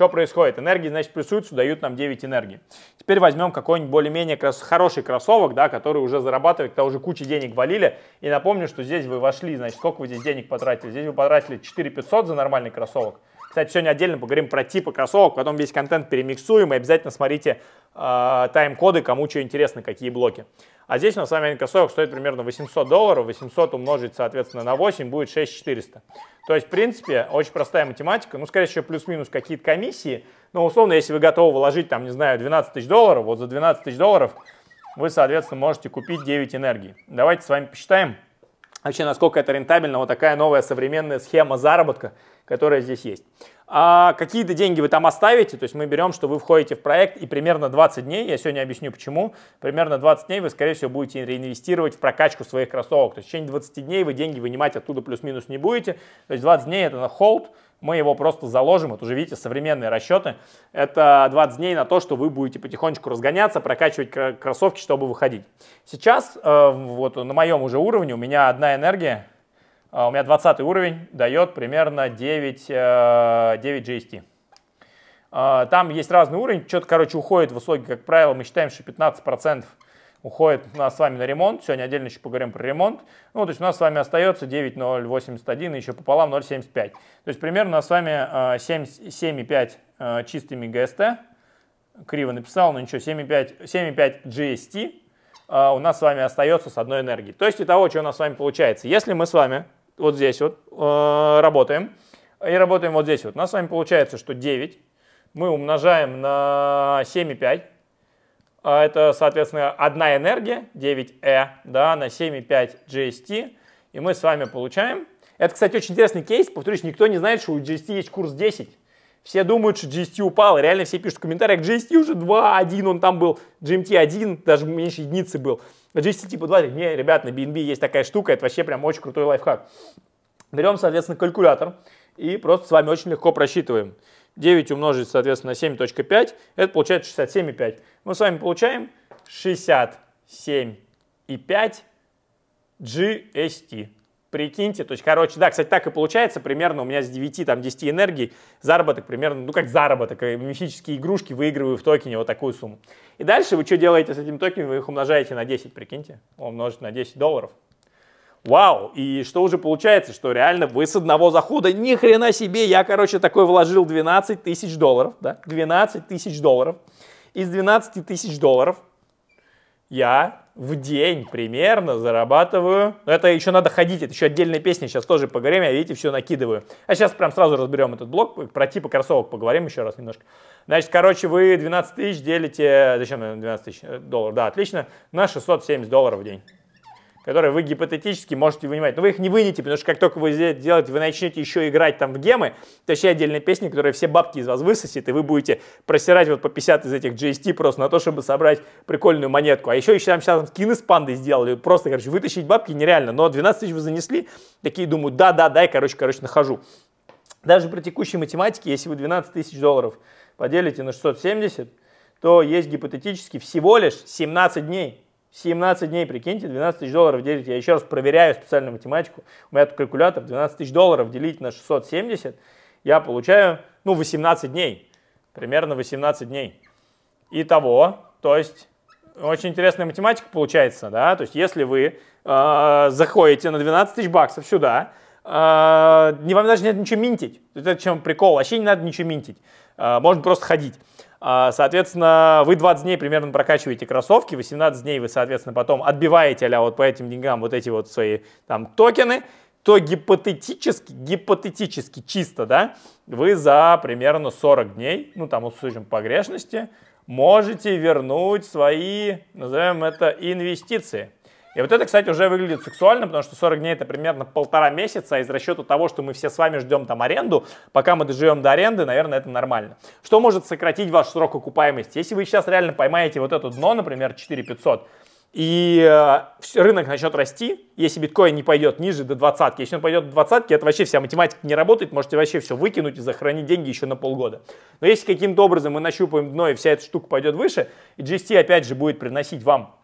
Что происходит? Энергии, значит, плюсуются, дают нам 9 энергии. Теперь возьмем какой-нибудь более-менее крос- хороший кроссовок, да, который уже зарабатывает, когда уже кучу денег валили. И напомню, что здесь вы вошли, значит, сколько вы здесь денег потратили? Здесь вы потратили 4 500 за нормальный кроссовок. Кстати, сегодня отдельно поговорим про типы кроссовок, потом весь контент перемиксуем и обязательно смотрите э, тайм-коды, кому что интересно, какие блоки. А здесь у нас с вами кроссовок стоит примерно 800 долларов, 800 умножить, соответственно, на 8 будет 6400. То есть, в принципе, очень простая математика, ну, скорее всего, плюс-минус какие-то комиссии, но, условно, если вы готовы вложить, там, не знаю, 12 тысяч долларов, вот за 12 тысяч долларов вы, соответственно, можете купить 9 энергий. Давайте с вами посчитаем вообще, насколько это рентабельно, вот такая новая современная схема заработка – которая здесь есть. А какие-то деньги вы там оставите, то есть мы берем, что вы входите в проект, и примерно 20 дней, я сегодня объясню почему, примерно 20 дней вы, скорее всего, будете реинвестировать в прокачку своих кроссовок. То есть в течение 20 дней вы деньги вынимать оттуда плюс-минус не будете. То есть 20 дней это на холд, мы его просто заложим, вот уже видите, современные расчеты, это 20 дней на то, что вы будете потихонечку разгоняться, прокачивать кроссовки, чтобы выходить. Сейчас, э, вот на моем уже уровне, у меня одна энергия, а, у меня 20 уровень дает примерно 9, 9 GST. там есть разный уровень, что-то, короче, уходит в услуги, как правило, мы считаем, что 15% уходит у нас с вами на ремонт. Сегодня отдельно еще поговорим про ремонт. Ну, то есть у нас с вами остается 9,081 и еще пополам 0,75. То есть примерно у нас с вами 7,5 э, э, чистыми ГСТ. Криво написал, но ничего, 7,5 GST э, у нас с вами остается с одной энергии. То есть и того, что у нас с вами получается. Если мы с вами вот здесь вот э, работаем. И работаем вот здесь вот. У нас с вами получается, что 9 мы умножаем на 7,5. А это, соответственно, одна энергия, 9E, да, на 7,5 GST. И мы с вами получаем... Это, кстати, очень интересный кейс. Повторюсь, никто не знает, что у GST есть курс 10. Все думают, что GST упал, реально все пишут в комментариях, GST уже 2.1, он там был, GMT 1, даже меньше единицы был. GST типа 2, не, ребят, на BNB есть такая штука, это вообще прям очень крутой лайфхак. Берем, соответственно, калькулятор и просто с вами очень легко просчитываем. 9 умножить, соответственно, на 7.5, это получается 67,5. Мы с вами получаем 67,5 GST. Прикиньте, то есть, короче, да, кстати, так и получается, примерно у меня с 9, там, 10 энергий заработок примерно, ну, как заработок, э, мифические игрушки выигрываю в токене вот такую сумму. И дальше вы что делаете с этим токеном? Вы их умножаете на 10, прикиньте, умножить на 10 долларов. Вау! И что уже получается, что реально вы с одного захода, ни хрена себе, я, короче, такой вложил 12 тысяч долларов, да, 12 тысяч долларов. Из 12 тысяч долларов я в день примерно зарабатываю. Это еще надо ходить, это еще отдельная песня, сейчас тоже поговорим, я, видите, все накидываю. А сейчас прям сразу разберем этот блок, про типы кроссовок поговорим еще раз немножко. Значит, короче, вы 12 тысяч делите, зачем 12 тысяч э, долларов, да, отлично, на 670 долларов в день которые вы гипотетически можете вынимать. Но вы их не вынете, потому что как только вы это делаете, вы начнете еще играть там в гемы, то вообще отдельная песня, которая все бабки из вас высосет, и вы будете просирать вот по 50 из этих GST просто на то, чтобы собрать прикольную монетку. А еще еще там сейчас скины с пандой сделали, просто, короче, вытащить бабки нереально. Но 12 тысяч вы занесли, такие думаю, да-да-да, и, короче, короче, нахожу. Даже при текущей математике, если вы 12 тысяч долларов поделите на 670, то есть гипотетически всего лишь 17 дней 17 дней, прикиньте, 12 тысяч долларов делить. Я еще раз проверяю специальную математику. У меня тут калькулятор. 12 тысяч долларов делить на 670, я получаю, ну, 18 дней. Примерно 18 дней. Итого, то есть, очень интересная математика получается, да? То есть, если вы э, заходите на 12 тысяч баксов сюда, э, не вам даже не надо ничего минтить. Это чем прикол, вообще не надо ничего минтить. Э, а, можно просто ходить. А, соответственно, вы 20 дней примерно прокачиваете кроссовки, 18 дней вы, соответственно, потом отбиваете а вот по этим деньгам вот эти вот свои там токены, то гипотетически, гипотетически чисто, да, вы за примерно 40 дней, ну там, судим по погрешности, можете вернуть свои, назовем это, инвестиции. И вот это, кстати, уже выглядит сексуально, потому что 40 дней это примерно полтора месяца, а из расчета того, что мы все с вами ждем там аренду, пока мы доживем до аренды, наверное, это нормально. Что может сократить ваш срок окупаемости? Если вы сейчас реально поймаете вот это дно, например, 4500, и э, рынок начнет расти, если биткоин не пойдет ниже до двадцатки. Если он пойдет до двадцатки, это вообще вся математика не работает, можете вообще все выкинуть и захоронить деньги еще на полгода. Но если каким-то образом мы нащупаем дно и вся эта штука пойдет выше, и GST опять же будет приносить вам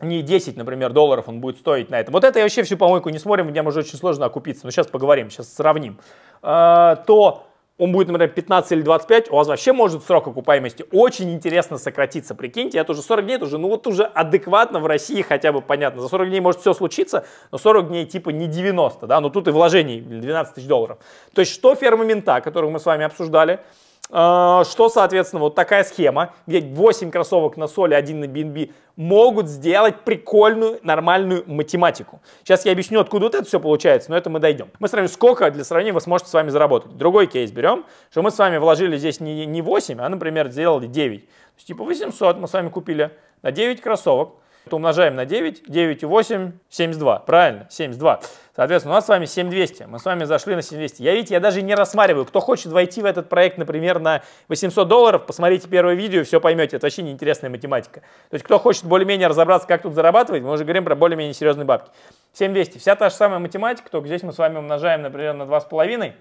не 10, например, долларов он будет стоить на этом. Вот это я вообще всю помойку не смотрим, мне уже очень сложно окупиться, но сейчас поговорим, сейчас сравним. А, то он будет, например, 15 или 25, у вас вообще может срок окупаемости очень интересно сократиться. Прикиньте, это уже 40 дней, это уже, ну вот уже адекватно в России хотя бы понятно. За 40 дней может все случиться, но 40 дней типа не 90, да, но ну тут и вложений 12 тысяч долларов. То есть что ферма мента, которую мы с вами обсуждали, а, что, соответственно, вот такая схема, где 8 кроссовок на соле, один на BNB, могут сделать прикольную, нормальную математику. Сейчас я объясню, откуда вот это все получается, но это мы дойдем. Мы сравним, сколько для сравнения вы сможете с вами заработать. Другой кейс берем, что мы с вами вложили здесь не, не 8, а, например, сделали 9. То есть, типа 800 мы с вами купили на 9 кроссовок то умножаем на 9, 9 и 8, 72, правильно, 72. Соответственно, у нас с вами 7200, мы с вами зашли на 7200. Я, видите, я даже не рассматриваю, кто хочет войти в этот проект, например, на 800 долларов, посмотрите первое видео, все поймете, это вообще неинтересная математика. То есть, кто хочет более-менее разобраться, как тут зарабатывать, мы уже говорим про более-менее серьезные бабки. 7200, вся та же самая математика, только здесь мы с вами умножаем, например, на 2,5,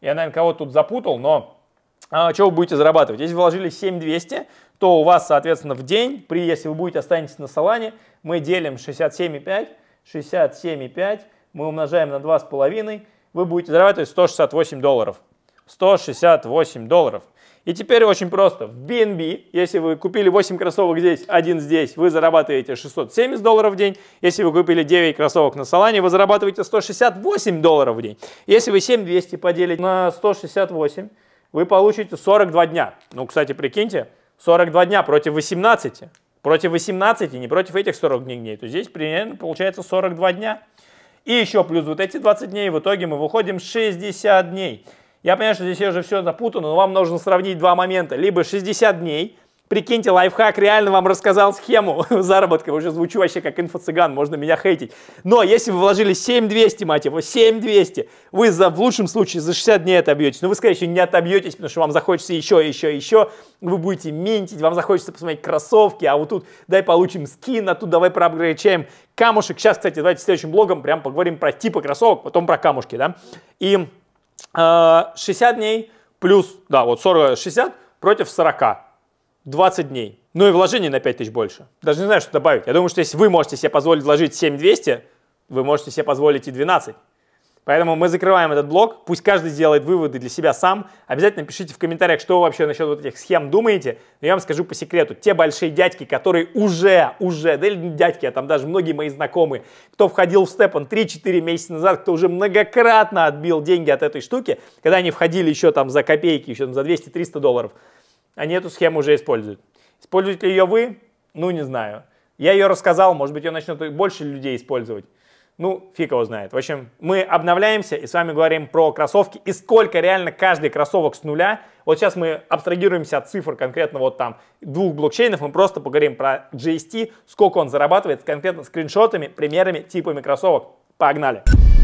я, наверное, кого-то тут запутал, но а, что вы будете зарабатывать? Если вложили 7200, то у вас, соответственно, в день, при, если вы будете останетесь на Солане, мы делим 67,5, 67,5, мы умножаем на 2,5, вы будете зарабатывать 168 долларов. 168 долларов. И теперь очень просто. В BNB, если вы купили 8 кроссовок здесь, один здесь, вы зарабатываете 670 долларов в день. Если вы купили 9 кроссовок на Солане, вы зарабатываете 168 долларов в день. Если вы 7200 поделите на 168, вы получите 42 дня. Ну, кстати, прикиньте, 42 дня против 18. Против 18, не против этих 40 дней. То здесь примерно получается 42 дня. И еще плюс вот эти 20 дней, в итоге мы выходим 60 дней. Я понимаю, что здесь уже все запутано, но вам нужно сравнить два момента. Либо 60 дней, Прикиньте, лайфхак реально вам рассказал схему заработка. Уже звучу вообще как инфо-цыган, можно меня хейтить. Но если вы вложили 7200, мать его, 7200, вы за, в лучшем случае за 60 дней отобьетесь. Но вы, скорее всего, не отобьетесь, потому что вам захочется еще, еще, еще. Вы будете ментить, вам захочется посмотреть кроссовки, а вот тут дай получим скин, а тут давай проапгрейчаем камушек. Сейчас, кстати, давайте следующим блогом прям поговорим про типы кроссовок, потом про камушки, да. И э, 60 дней плюс, да, вот 40, 60 против 40. 20 дней. Ну и вложений на 5000 больше. Даже не знаю, что добавить. Я думаю, что если вы можете себе позволить вложить 7200, вы можете себе позволить и 12. Поэтому мы закрываем этот блок. Пусть каждый сделает выводы для себя сам. Обязательно пишите в комментариях, что вы вообще насчет вот этих схем думаете. Но я вам скажу по секрету. Те большие дядьки, которые уже, уже, да или не дядьки, а там даже многие мои знакомые, кто входил в степан 3-4 месяца назад, кто уже многократно отбил деньги от этой штуки, когда они входили еще там за копейки, еще там за 200-300 долларов – они эту схему уже используют. Используете ли ее вы? Ну, не знаю. Я ее рассказал, может быть, ее начнут больше людей использовать. Ну, фиг его знает. В общем, мы обновляемся и с вами говорим про кроссовки и сколько реально каждый кроссовок с нуля. Вот сейчас мы абстрагируемся от цифр конкретно вот там двух блокчейнов, мы просто поговорим про GST, сколько он зарабатывает, конкретно скриншотами, примерами, типами кроссовок. Погнали! Погнали!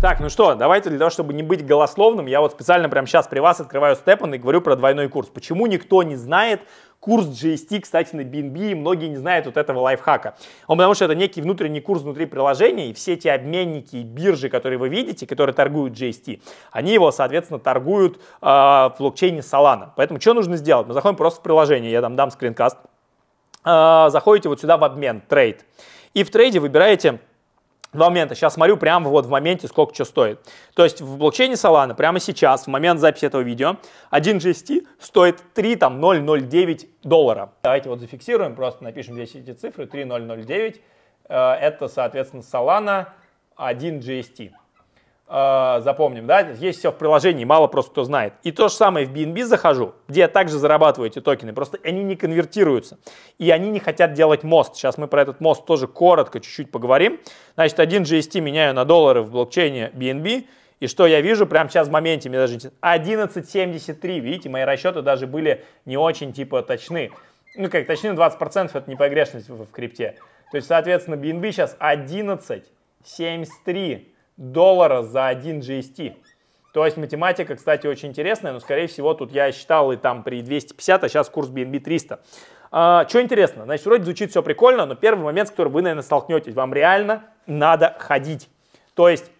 Так, ну что, давайте для того, чтобы не быть голословным, я вот специально прямо сейчас при вас открываю Степан и говорю про двойной курс. Почему никто не знает курс GST, кстати, на BNB, и многие не знают вот этого лайфхака. Он потому что это некий внутренний курс внутри приложения, и все эти обменники и биржи, которые вы видите, которые торгуют GST, они его, соответственно, торгуют э, в блокчейне Solana. Поэтому что нужно сделать? Мы заходим просто в приложение, я там дам скринкаст. Э, заходите вот сюда в обмен, трейд. И в трейде выбираете Два момента. Сейчас смотрю прямо вот в моменте, сколько что стоит. То есть в блокчейне Solana прямо сейчас, в момент записи этого видео, один GST стоит там 0,09 доллара. Давайте вот зафиксируем, просто напишем здесь эти цифры, 3,009. Э, это, соответственно, Solana 1 GST. А, запомним, да, есть все в приложении, мало просто кто знает. И то же самое в BNB захожу, где я также зарабатываю эти токены, просто они не конвертируются, и они не хотят делать мост. Сейчас мы про этот мост тоже коротко чуть-чуть поговорим. Значит, один GST меняю на доллары в блокчейне BNB, и что я вижу прямо сейчас в моменте, мне даже 11.73, видите, мои расчеты даже были не очень типа точны. Ну как, точнее 20% это не погрешность в, в крипте. То есть, соответственно, BNB сейчас 11.73 доллара за один GST. То есть математика, кстати, очень интересная, но, скорее всего, тут я считал и там при 250, а сейчас курс BNB 300. А, что интересно, значит, вроде звучит все прикольно, но первый момент, с которым вы, наверное, столкнетесь, вам реально надо ходить. То есть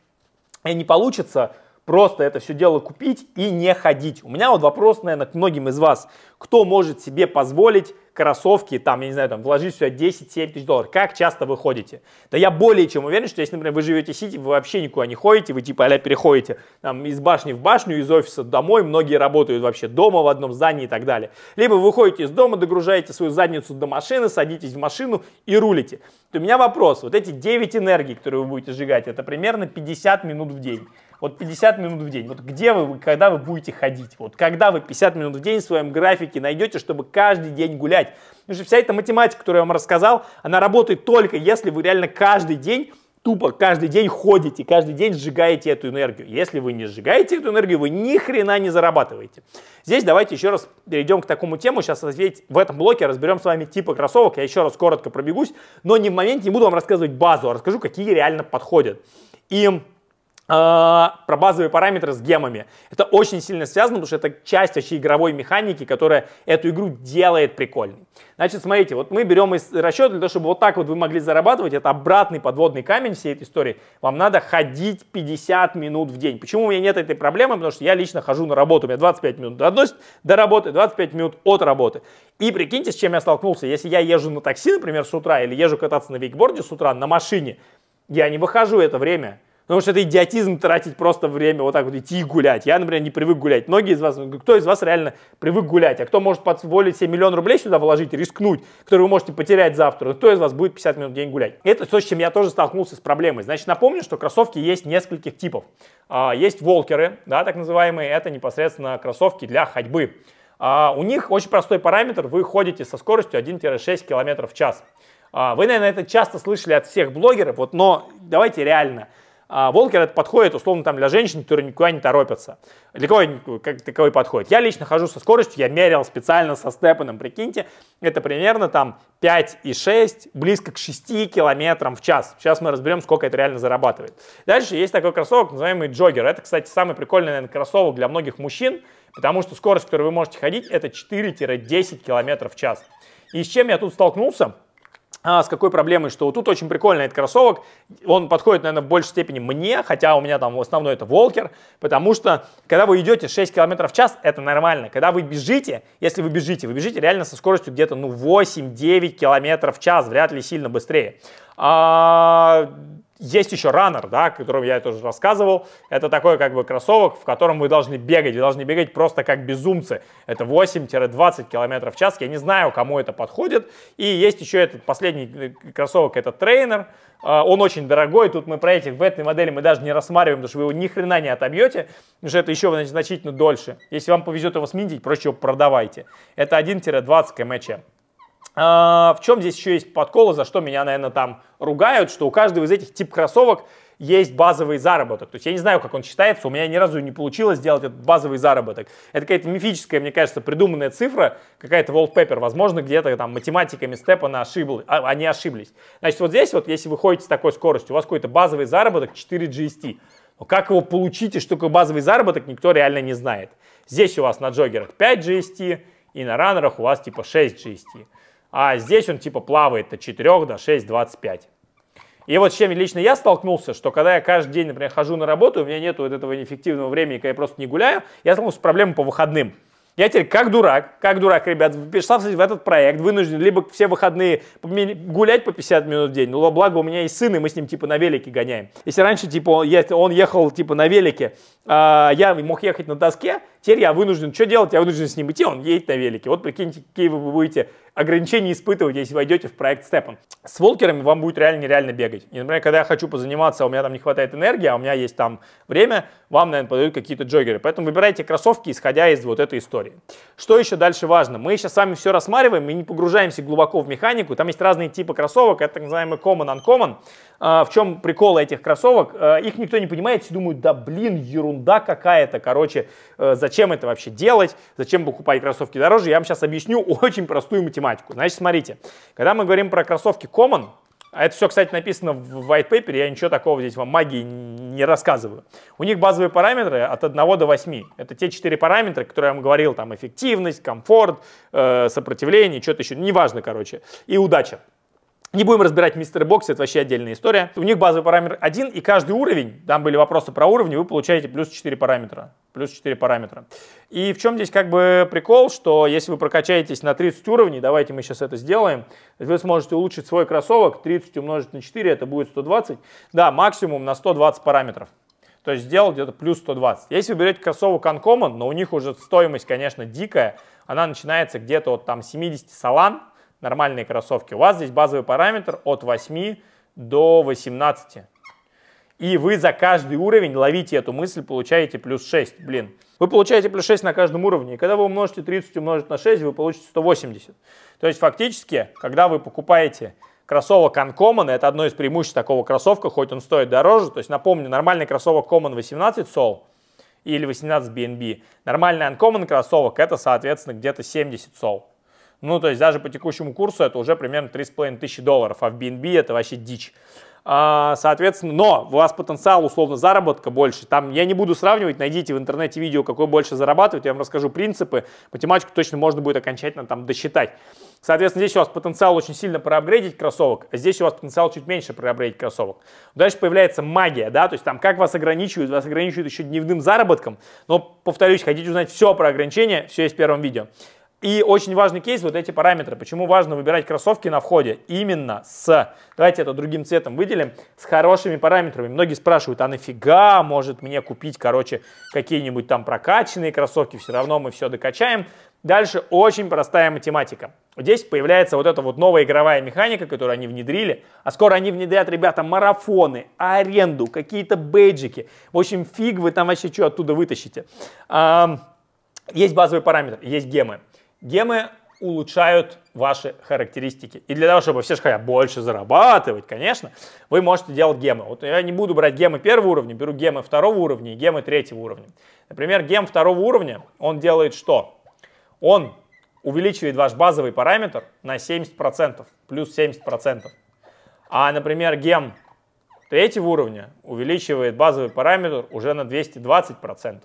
и не получится просто это все дело купить и не ходить. У меня вот вопрос, наверное, к многим из вас. Кто может себе позволить кроссовки, там, я не знаю, там, вложить сюда 10-7 тысяч долларов? Как часто вы ходите? Да я более чем уверен, что если, например, вы живете в Сити, вы вообще никуда не ходите, вы типа а переходите там, из башни в башню, из офиса домой, многие работают вообще дома в одном здании и так далее. Либо вы выходите из дома, догружаете свою задницу до машины, садитесь в машину и рулите. То у меня вопрос, вот эти 9 энергий, которые вы будете сжигать, это примерно 50 минут в день. Вот 50 минут в день. Вот где вы, когда вы будете ходить? Вот когда вы 50 минут в день в своем графике найдете, чтобы каждый день гулять? Потому что вся эта математика, которую я вам рассказал, она работает только если вы реально каждый день тупо каждый день ходите, каждый день сжигаете эту энергию. Если вы не сжигаете эту энергию, вы ни хрена не зарабатываете. Здесь давайте еще раз перейдем к такому тему. Сейчас ведь в этом блоке разберем с вами типы кроссовок. Я еще раз коротко пробегусь, но не в моменте не буду вам рассказывать базу, а расскажу, какие реально подходят. И а, про базовые параметры с гемами. Это очень сильно связано, потому что это часть вообще игровой механики, которая эту игру делает прикольной. Значит, смотрите, вот мы берем из расчета для того, чтобы вот так вот вы могли зарабатывать, это обратный подводный камень всей этой истории. Вам надо ходить 50 минут в день. Почему у меня нет этой проблемы? Потому что я лично хожу на работу, у меня 25 минут до, до работы, 25 минут от работы. И прикиньте, с чем я столкнулся. Если я езжу на такси, например, с утра, или езжу кататься на вейкборде с утра на машине, я не выхожу это время. Потому что это идиотизм тратить просто время вот так вот идти и гулять. Я, например, не привык гулять. Многие из вас, кто из вас реально привык гулять? А кто может позволить себе миллион рублей сюда вложить, рискнуть, который вы можете потерять завтра? Ну, кто из вас будет 50 минут в день гулять? Это то, с чем я тоже столкнулся с проблемой. Значит, напомню, что кроссовки есть нескольких типов. А, есть волкеры, да, так называемые. Это непосредственно кроссовки для ходьбы. А, у них очень простой параметр. Вы ходите со скоростью 1-6 км в час. А, вы, наверное, это часто слышали от всех блогеров, вот, но давайте реально – а волкер это подходит, условно, там, для женщин, которые никуда не торопятся. Для кого как таковой подходит? Я лично хожу со скоростью, я мерил специально со степаном, прикиньте, это примерно там 5,6, близко к 6 километрам в час. Сейчас мы разберем, сколько это реально зарабатывает. Дальше есть такой кроссовок, называемый джоггер. Это, кстати, самый прикольный, наверное, кроссовок для многих мужчин, потому что скорость, которую вы можете ходить, это 4-10 километров в час. И с чем я тут столкнулся? а, с какой проблемой, что тут очень прикольный этот кроссовок, он подходит, наверное, в большей степени мне, хотя у меня там в основном это волкер, потому что, когда вы идете 6 км в час, это нормально, когда вы бежите, если вы бежите, вы бежите реально со скоростью где-то, ну, 8-9 км в час, вряд ли сильно быстрее. А, есть еще раннер, да, о котором я тоже рассказывал. Это такой как бы кроссовок, в котором вы должны бегать. Вы должны бегать просто как безумцы. Это 8-20 км в час. Я не знаю, кому это подходит. И есть еще этот последний э, кроссовок, это трейнер. Э, он очень дорогой. Тут мы про этих в этой модели мы даже не рассматриваем, потому что вы его ни хрена не отобьете. Потому что это еще значительно дольше. Если вам повезет его сминтить, проще его продавайте. Это 1-20 км. А, в чем здесь еще есть подколы, за что меня, наверное, там ругают, что у каждого из этих тип кроссовок есть базовый заработок. То есть я не знаю, как он считается, у меня ни разу не получилось сделать этот базовый заработок. Это какая-то мифическая, мне кажется, придуманная цифра, какая-то wallpaper. Возможно, где-то там математиками Степана ошибл, а, они ошиблись. Значит, вот здесь вот, если вы ходите с такой скоростью, у вас какой-то базовый заработок 4 GST. Но как его получить и что такое базовый заработок, никто реально не знает. Здесь у вас на джогерах 5 GST, и на раннерах у вас типа 6 GST а здесь он типа плавает от 4 до 6,25. И вот с чем лично я столкнулся, что когда я каждый день, например, хожу на работу, у меня нет вот этого неэффективного времени, когда я просто не гуляю, я столкнулся с проблемой по выходным. Я теперь как дурак, как дурак, ребят, вписался в этот проект, вынужден либо все выходные гулять по 50 минут в день, но благо у меня есть сын, и мы с ним типа на велике гоняем. Если раньше типа он ехал типа на велике, а я мог ехать на доске, Теперь я вынужден, что делать? Я вынужден с ним идти, он едет на велике. Вот прикиньте, какие вы будете ограничения испытывать, если войдете в проект Степан. С волкерами вам будет реально нереально бегать. И, например, когда я хочу позаниматься, а у меня там не хватает энергии, а у меня есть там время, вам, наверное, подают какие-то джоггеры. Поэтому выбирайте кроссовки, исходя из вот этой истории. Что еще дальше важно? Мы сейчас с вами все рассматриваем мы не погружаемся глубоко в механику. Там есть разные типы кроссовок, это так называемый common-uncommon. А, в чем прикол этих кроссовок? А, их никто не понимает, все думают, да блин, ерунда какая-то, короче, э, зачем зачем это вообще делать, зачем покупать кроссовки дороже, я вам сейчас объясню очень простую математику. Значит, смотрите, когда мы говорим про кроссовки Common, а это все, кстати, написано в white paper, я ничего такого здесь вам магии не рассказываю. У них базовые параметры от 1 до 8. Это те четыре параметра, которые я вам говорил, там эффективность, комфорт, э, сопротивление, что-то еще, неважно, короче, и удача. Не будем разбирать мистер бокс, это вообще отдельная история. У них базовый параметр 1, и каждый уровень, там были вопросы про уровни, вы получаете плюс 4 параметра. Плюс 4 параметра. И в чем здесь как бы прикол, что если вы прокачаетесь на 30 уровней, давайте мы сейчас это сделаем, вы сможете улучшить свой кроссовок, 30 умножить на 4, это будет 120. Да, максимум на 120 параметров. То есть сделал где-то плюс 120. Если вы берете кроссовок Uncommon, но у них уже стоимость, конечно, дикая, она начинается где-то вот там 70 салан, нормальные кроссовки, у вас здесь базовый параметр от 8 до 18. И вы за каждый уровень ловите эту мысль, получаете плюс 6, блин. Вы получаете плюс 6 на каждом уровне. И когда вы умножите 30 умножить на 6, вы получите 180. То есть фактически, когда вы покупаете кроссовок Uncommon, это одно из преимуществ такого кроссовка, хоть он стоит дороже. То есть напомню, нормальный кроссовок Common 18 сол или 18 BNB. Нормальный Uncommon кроссовок это, соответственно, где-то 70 сол. Ну, то есть даже по текущему курсу это уже примерно 3,5 тысячи долларов, а в BNB это вообще дичь. А, соответственно, но у вас потенциал условно заработка больше. Там я не буду сравнивать, найдите в интернете видео, какой больше зарабатывать, я вам расскажу принципы. Математику точно можно будет окончательно там досчитать. Соответственно, здесь у вас потенциал очень сильно проапгрейдить кроссовок, а здесь у вас потенциал чуть меньше проапгрейдить кроссовок. Дальше появляется магия, да, то есть там как вас ограничивают, вас ограничивают еще дневным заработком, но, повторюсь, хотите узнать все про ограничения, все есть в первом видео. И очень важный кейс вот эти параметры. Почему важно выбирать кроссовки на входе? Именно с, давайте это другим цветом выделим, с хорошими параметрами. Многие спрашивают, а нафига может мне купить, короче, какие-нибудь там прокачанные кроссовки, все равно мы все докачаем. Дальше очень простая математика. Здесь появляется вот эта вот новая игровая механика, которую они внедрили. А скоро они внедрят, ребята, марафоны, аренду, какие-то бейджики. В общем, фиг вы там вообще что оттуда вытащите. Есть базовый параметр, есть гемы. Гемы улучшают ваши характеристики. И для того, чтобы все же больше зарабатывать, конечно, вы можете делать гемы. Вот я не буду брать гемы первого уровня, беру гемы второго уровня и гемы третьего уровня. Например, гем второго уровня, он делает что? Он увеличивает ваш базовый параметр на 70%, плюс 70%. А, например, гем третьего уровня увеличивает базовый параметр уже на 220%.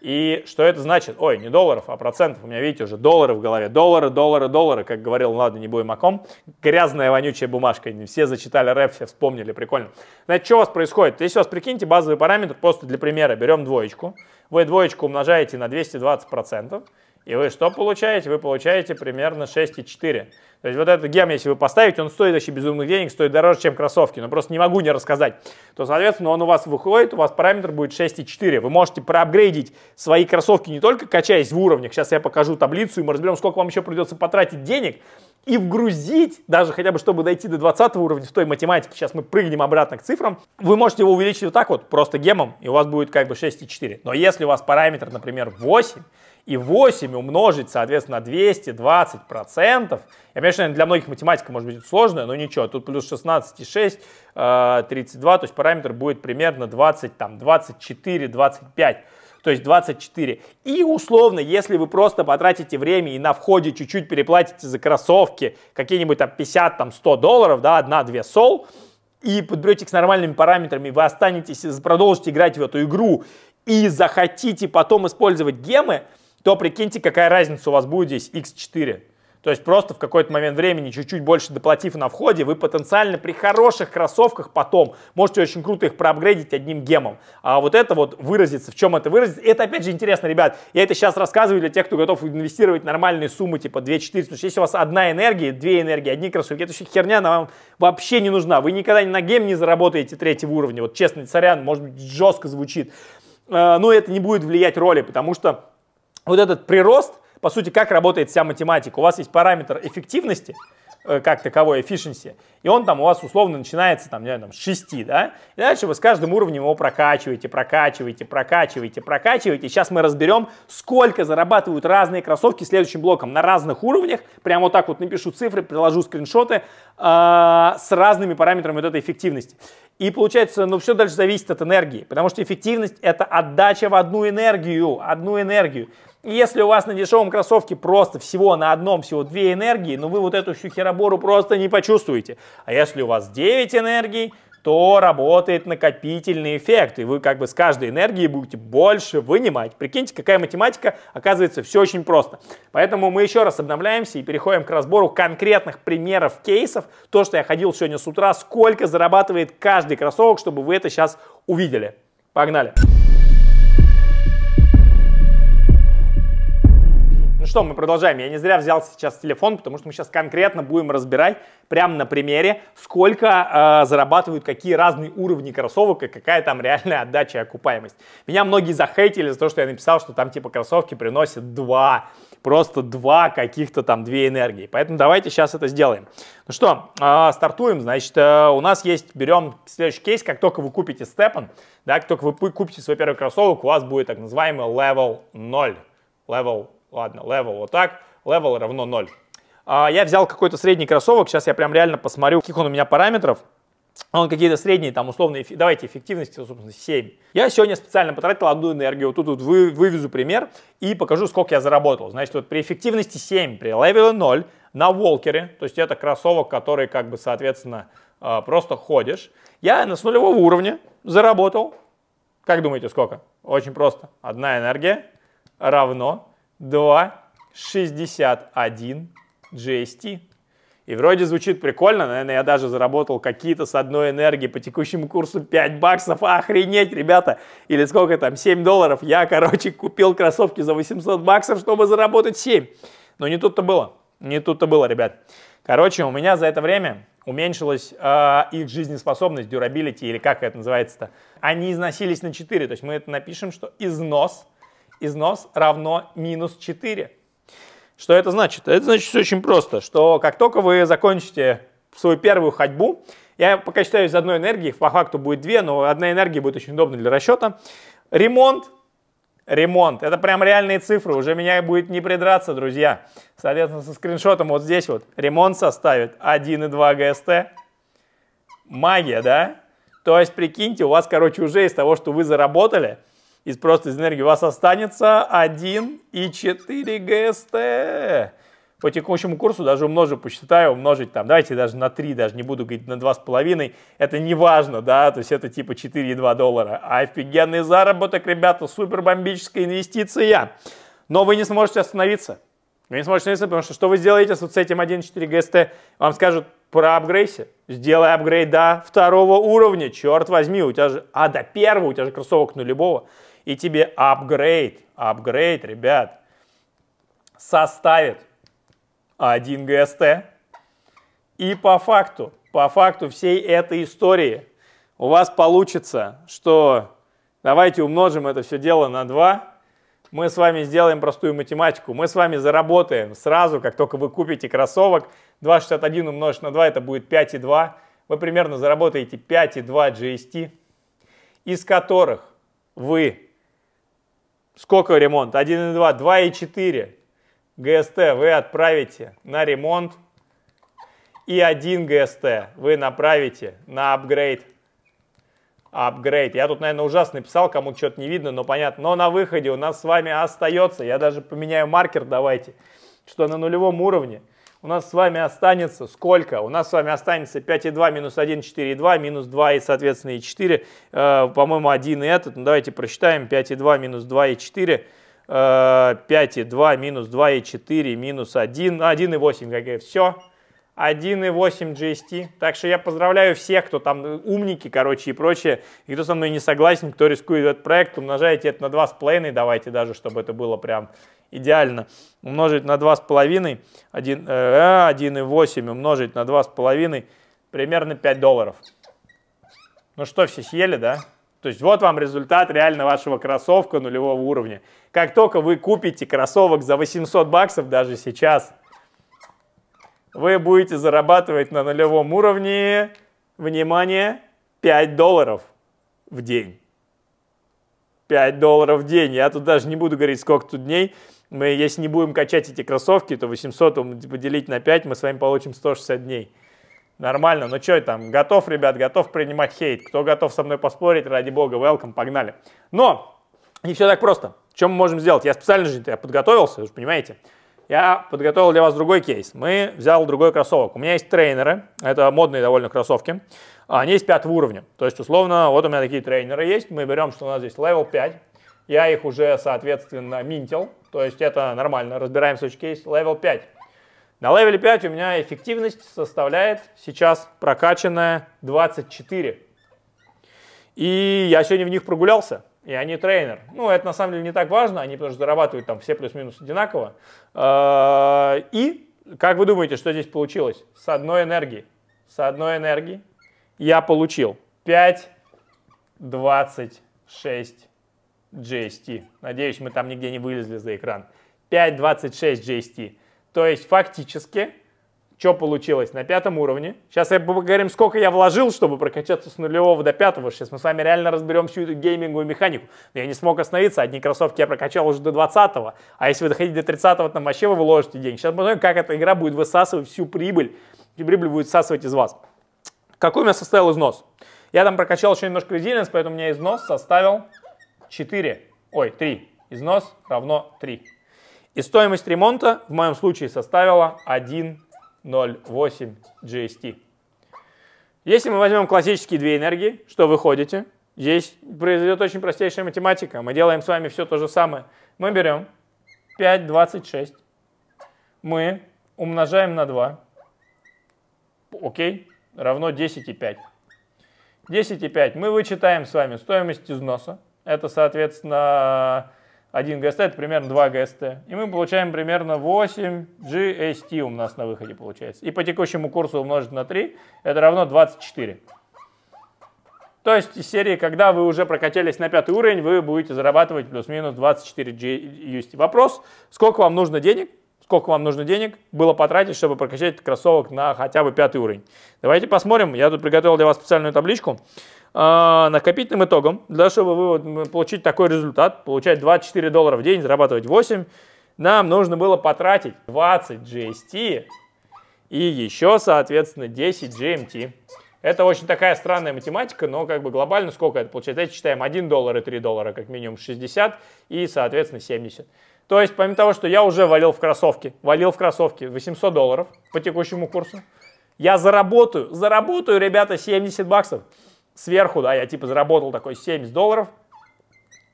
И что это значит? Ой, не долларов, а процентов. У меня, видите, уже доллары в голове. Доллары, доллары, доллары, как говорил, ну ладно, не будем о ком. Грязная, вонючая бумажка. все зачитали рэп, все вспомнили, прикольно. Значит, что у вас происходит? Если у вас, прикиньте, базовый параметр, просто для примера берем двоечку. Вы двоечку умножаете на 220%. И вы что получаете? Вы получаете примерно 6,4. То есть вот этот гем, если вы поставите, он стоит вообще безумных денег, стоит дороже, чем кроссовки. Но просто не могу не рассказать. То, соответственно, он у вас выходит, у вас параметр будет 6,4. Вы можете проапгрейдить свои кроссовки не только качаясь в уровнях. Сейчас я покажу таблицу, и мы разберем, сколько вам еще придется потратить денег. И вгрузить, даже хотя бы чтобы дойти до 20 уровня в той математике, сейчас мы прыгнем обратно к цифрам, вы можете его увеличить вот так вот, просто гемом, и у вас будет как бы 6,4. Но если у вас параметр, например, 8, и 8 умножить, соответственно, на 220 процентов. Я понимаю, что для многих математика может быть сложная, но ничего, тут плюс 16,6, 32, э, то есть параметр будет примерно 20, там, 24, 25 то есть 24. И условно, если вы просто потратите время и на входе чуть-чуть переплатите за кроссовки какие-нибудь там 50, там 100 долларов, да, 1-2 сол, и подберете их с нормальными параметрами, вы останетесь, продолжите играть в эту игру и захотите потом использовать гемы, то прикиньте, какая разница у вас будет здесь x4. То есть просто в какой-то момент времени, чуть-чуть больше доплатив на входе, вы потенциально при хороших кроссовках потом можете очень круто их проапгрейдить одним гемом. А вот это вот выразится, в чем это выразится. это опять же интересно, ребят, я это сейчас рассказываю для тех, кто готов инвестировать нормальные суммы, типа 2400. Потому что если у вас одна энергия, две энергии, одни кроссовки, это все херня, она вам вообще не нужна. Вы никогда ни на гем не заработаете третьего уровня. Вот честно, царян, может быть жестко звучит. А, но это не будет влиять роли, потому что вот этот прирост, по сути, как работает вся математика. У вас есть параметр эффективности, э, как таковой, efficiency, и он там у вас условно начинается там, не знаю, там, с 6, да, и дальше вы с каждым уровнем его прокачиваете, прокачиваете, прокачиваете, прокачиваете, сейчас мы разберем, сколько зарабатывают разные кроссовки следующим блоком на разных уровнях, прямо вот так вот напишу цифры, приложу скриншоты э, с разными параметрами вот этой эффективности. И получается, ну все дальше зависит от энергии, потому что эффективность это отдача в одну энергию, одну энергию. И если у вас на дешевом кроссовке просто всего на одном всего две энергии, ну вы вот эту всю херобору просто не почувствуете. А если у вас 9 энергий, то работает накопительный эффект, и вы как бы с каждой энергии будете больше вынимать. Прикиньте, какая математика, оказывается, все очень просто. Поэтому мы еще раз обновляемся и переходим к разбору конкретных примеров кейсов, то, что я ходил сегодня с утра, сколько зарабатывает каждый кроссовок, чтобы вы это сейчас увидели. Погнали! Погнали! что, мы продолжаем. Я не зря взял сейчас телефон, потому что мы сейчас конкретно будем разбирать прямо на примере, сколько э, зарабатывают какие разные уровни кроссовок и какая там реальная отдача и окупаемость. Меня многие захейтили за то, что я написал, что там типа кроссовки приносят два, просто два каких-то там две энергии. Поэтому давайте сейчас это сделаем. Ну что, э, стартуем. Значит, э, у нас есть, берем следующий кейс, как только вы купите степан, да, как только вы купите свой первый кроссовок, у вас будет так называемый level 0. Level Ладно, level вот так. Level равно 0. А, я взял какой-то средний кроссовок. Сейчас я прям реально посмотрю, каких он у меня параметров. Он какие-то средние, там, условные, давайте, эффективность, собственно, 7. Я сегодня специально потратил одну энергию, тут вот вы, вывезу пример и покажу, сколько я заработал. Значит, вот при эффективности 7, при левеле 0, на волкере, то есть это кроссовок, который, как бы, соответственно, а, просто ходишь, я с нулевого уровня заработал, как думаете, сколько? Очень просто. Одна энергия равно 2, 61 GST. И вроде звучит прикольно, наверное, я даже заработал какие-то с одной энергии по текущему курсу 5 баксов. Охренеть, ребята! Или сколько там, 7 долларов. Я, короче, купил кроссовки за 800 баксов, чтобы заработать 7. Но не тут-то было. Не тут-то было, ребят. Короче, у меня за это время уменьшилась э, их жизнеспособность, durability, или как это называется-то. Они износились на 4, то есть мы это напишем, что износ – износ равно минус 4. Что это значит? Это значит все очень просто, что как только вы закончите свою первую ходьбу, я пока считаю из одной энергии, по факту будет две, но одна энергия будет очень удобна для расчета. Ремонт, ремонт, это прям реальные цифры, уже меня будет не придраться, друзья. Соответственно, со скриншотом вот здесь вот ремонт составит 1,2 ГСТ. Магия, да? То есть, прикиньте, у вас, короче, уже из того, что вы заработали – из просто из энергии у вас останется 1,4 ГСТ. По текущему курсу даже умножу, посчитаю, умножить там, давайте даже на 3, даже не буду говорить на 2,5, это не важно, да, то есть это типа 4,2 доллара. Офигенный заработок, ребята, супер бомбическая инвестиция. Но вы не сможете остановиться. Вы не сможете остановиться, потому что что вы сделаете вот с этим 1.4 ГСТ? Вам скажут, про апгрейсе. Сделай апгрейд до второго уровня, черт возьми, у тебя же, а до первого, у тебя же кроссовок нулевого. И тебе апгрейд, апгрейд, ребят, составит 1 ГСТ. И по факту, по факту всей этой истории у вас получится, что давайте умножим это все дело на 2. Мы с вами сделаем простую математику. Мы с вами заработаем сразу, как только вы купите кроссовок. 2,61 умножить на 2, это будет 5,2. Вы примерно заработаете 5,2 GST, из которых вы Сколько ремонт? 1,2, 2,4 ГСТ вы отправите на ремонт и 1 ГСТ вы направите на апгрейд. Апгрейд. Я тут, наверное, ужасно писал, кому что-то не видно, но понятно. Но на выходе у нас с вами остается, я даже поменяю маркер, давайте, что на нулевом уровне у нас с вами останется сколько? У нас с вами останется 5,2 минус 1, 4,2, минус 2 и, соответственно, и 4. Э, По-моему, 1 и этот. Ну, давайте просчитаем. 5,2 минус 2 и 4. 5,2 э, минус и 2,4 минус 1, 1,8, ну, как и все. 1.8 GST. Так что я поздравляю всех, кто там умники, короче, и прочее. И кто со мной не согласен, кто рискует этот проект, умножайте это на 2,5, давайте даже, чтобы это было прям идеально. Умножить на 2,5, 1,8 э, э, умножить на 2,5, примерно 5 долларов. Ну что, все съели, да? То есть вот вам результат реально вашего кроссовка нулевого уровня. Как только вы купите кроссовок за 800 баксов даже сейчас – вы будете зарабатывать на нулевом уровне, внимание, 5 долларов в день. 5 долларов в день. Я тут даже не буду говорить, сколько тут дней. Мы, если не будем качать эти кроссовки, то 800 поделить на 5, мы с вами получим 160 дней. Нормально, ну что там, готов, ребят, готов принимать хейт. Кто готов со мной поспорить, ради бога, welcome, погнали. Но не все так просто. Чем мы можем сделать? Я специально же я подготовился, вы же понимаете я подготовил для вас другой кейс. Мы взял другой кроссовок. У меня есть тренеры, это модные довольно кроссовки. А, они есть пятого уровня. То есть, условно, вот у меня такие тренеры есть. Мы берем, что у нас здесь level 5. Я их уже, соответственно, минтил. То есть, это нормально. Разбираемся в кейс level 5. На level 5 у меня эффективность составляет сейчас прокачанная 24. И я сегодня в них прогулялся и они тренер. Ну, это на самом деле не так важно, они тоже зарабатывают там все плюс-минус одинаково. А, и как вы думаете, что здесь получилось? С одной энергии. С одной энергии я получил 5,26 GST. Надеюсь, мы там нигде не вылезли за экран. 5,26 GST. То есть фактически что получилось на пятом уровне? Сейчас я поговорим, сколько я вложил, чтобы прокачаться с нулевого до пятого. Сейчас мы с вами реально разберем всю эту гейминговую механику. Но я не смог остановиться. Одни кроссовки я прокачал уже до 20 -го. А если вы доходите до 30 то там вообще вы вложите деньги. Сейчас посмотрим, как эта игра будет высасывать всю прибыль. И прибыль будет высасывать из вас. Какой у меня составил износ? Я там прокачал еще немножко резилинс, поэтому у меня износ составил 4. Ой, 3. Износ равно 3. И стоимость ремонта в моем случае составила 1 0,8 GST. Если мы возьмем классические две энергии, что выходите, Здесь произойдет очень простейшая математика. Мы делаем с вами все то же самое. Мы берем 5,26. Мы умножаем на 2. Окей, равно 10,5. 10,5 мы вычитаем с вами стоимость износа. Это, соответственно, 1 GST это примерно 2 GST. И мы получаем примерно 8 GST у нас на выходе получается. И по текущему курсу умножить на 3, это равно 24. То есть из серии, когда вы уже прокатились на пятый уровень, вы будете зарабатывать плюс-минус 24 GST. Вопрос, сколько вам нужно денег, сколько вам нужно денег было потратить, чтобы прокачать кроссовок на хотя бы пятый уровень. Давайте посмотрим. Я тут приготовил для вас специальную табличку. А, накопительным итогом, для того, чтобы получить такой результат, получать 24 доллара в день, зарабатывать 8, нам нужно было потратить 20 GST и еще, соответственно, 10 GMT. Эм это очень такая странная математика, но как бы глобально сколько это получается? Давайте считаем 1 доллар и 3 доллара, как минимум 60 и, соответственно, 70. То есть, помимо того, что я уже валил в кроссовки, валил в кроссовки 800 долларов по текущему курсу, я заработаю, заработаю, ребята, 70 баксов сверху, да, я типа заработал такой 70 долларов.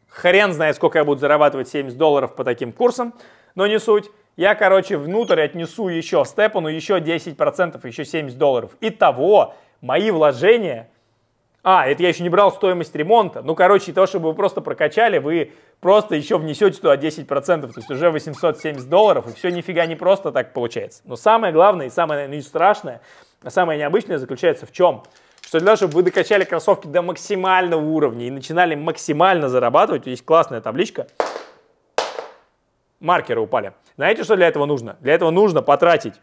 Хрен знает, сколько я буду зарабатывать 70 долларов по таким курсам, но не суть. Я, короче, внутрь отнесу еще Степану еще 10%, еще 70 долларов. Итого, мои вложения... А, это я еще не брал стоимость ремонта. Ну, короче, того, чтобы вы просто прокачали, вы просто еще внесете туда 10%, то есть уже 870 долларов, и все нифига не просто так получается. Но самое главное и самое, наверное, страшное, а самое необычное заключается в чем? что для того, чтобы вы докачали кроссовки до максимального уровня и начинали максимально зарабатывать, есть классная табличка, маркеры упали. Знаете, что для этого нужно? Для этого нужно потратить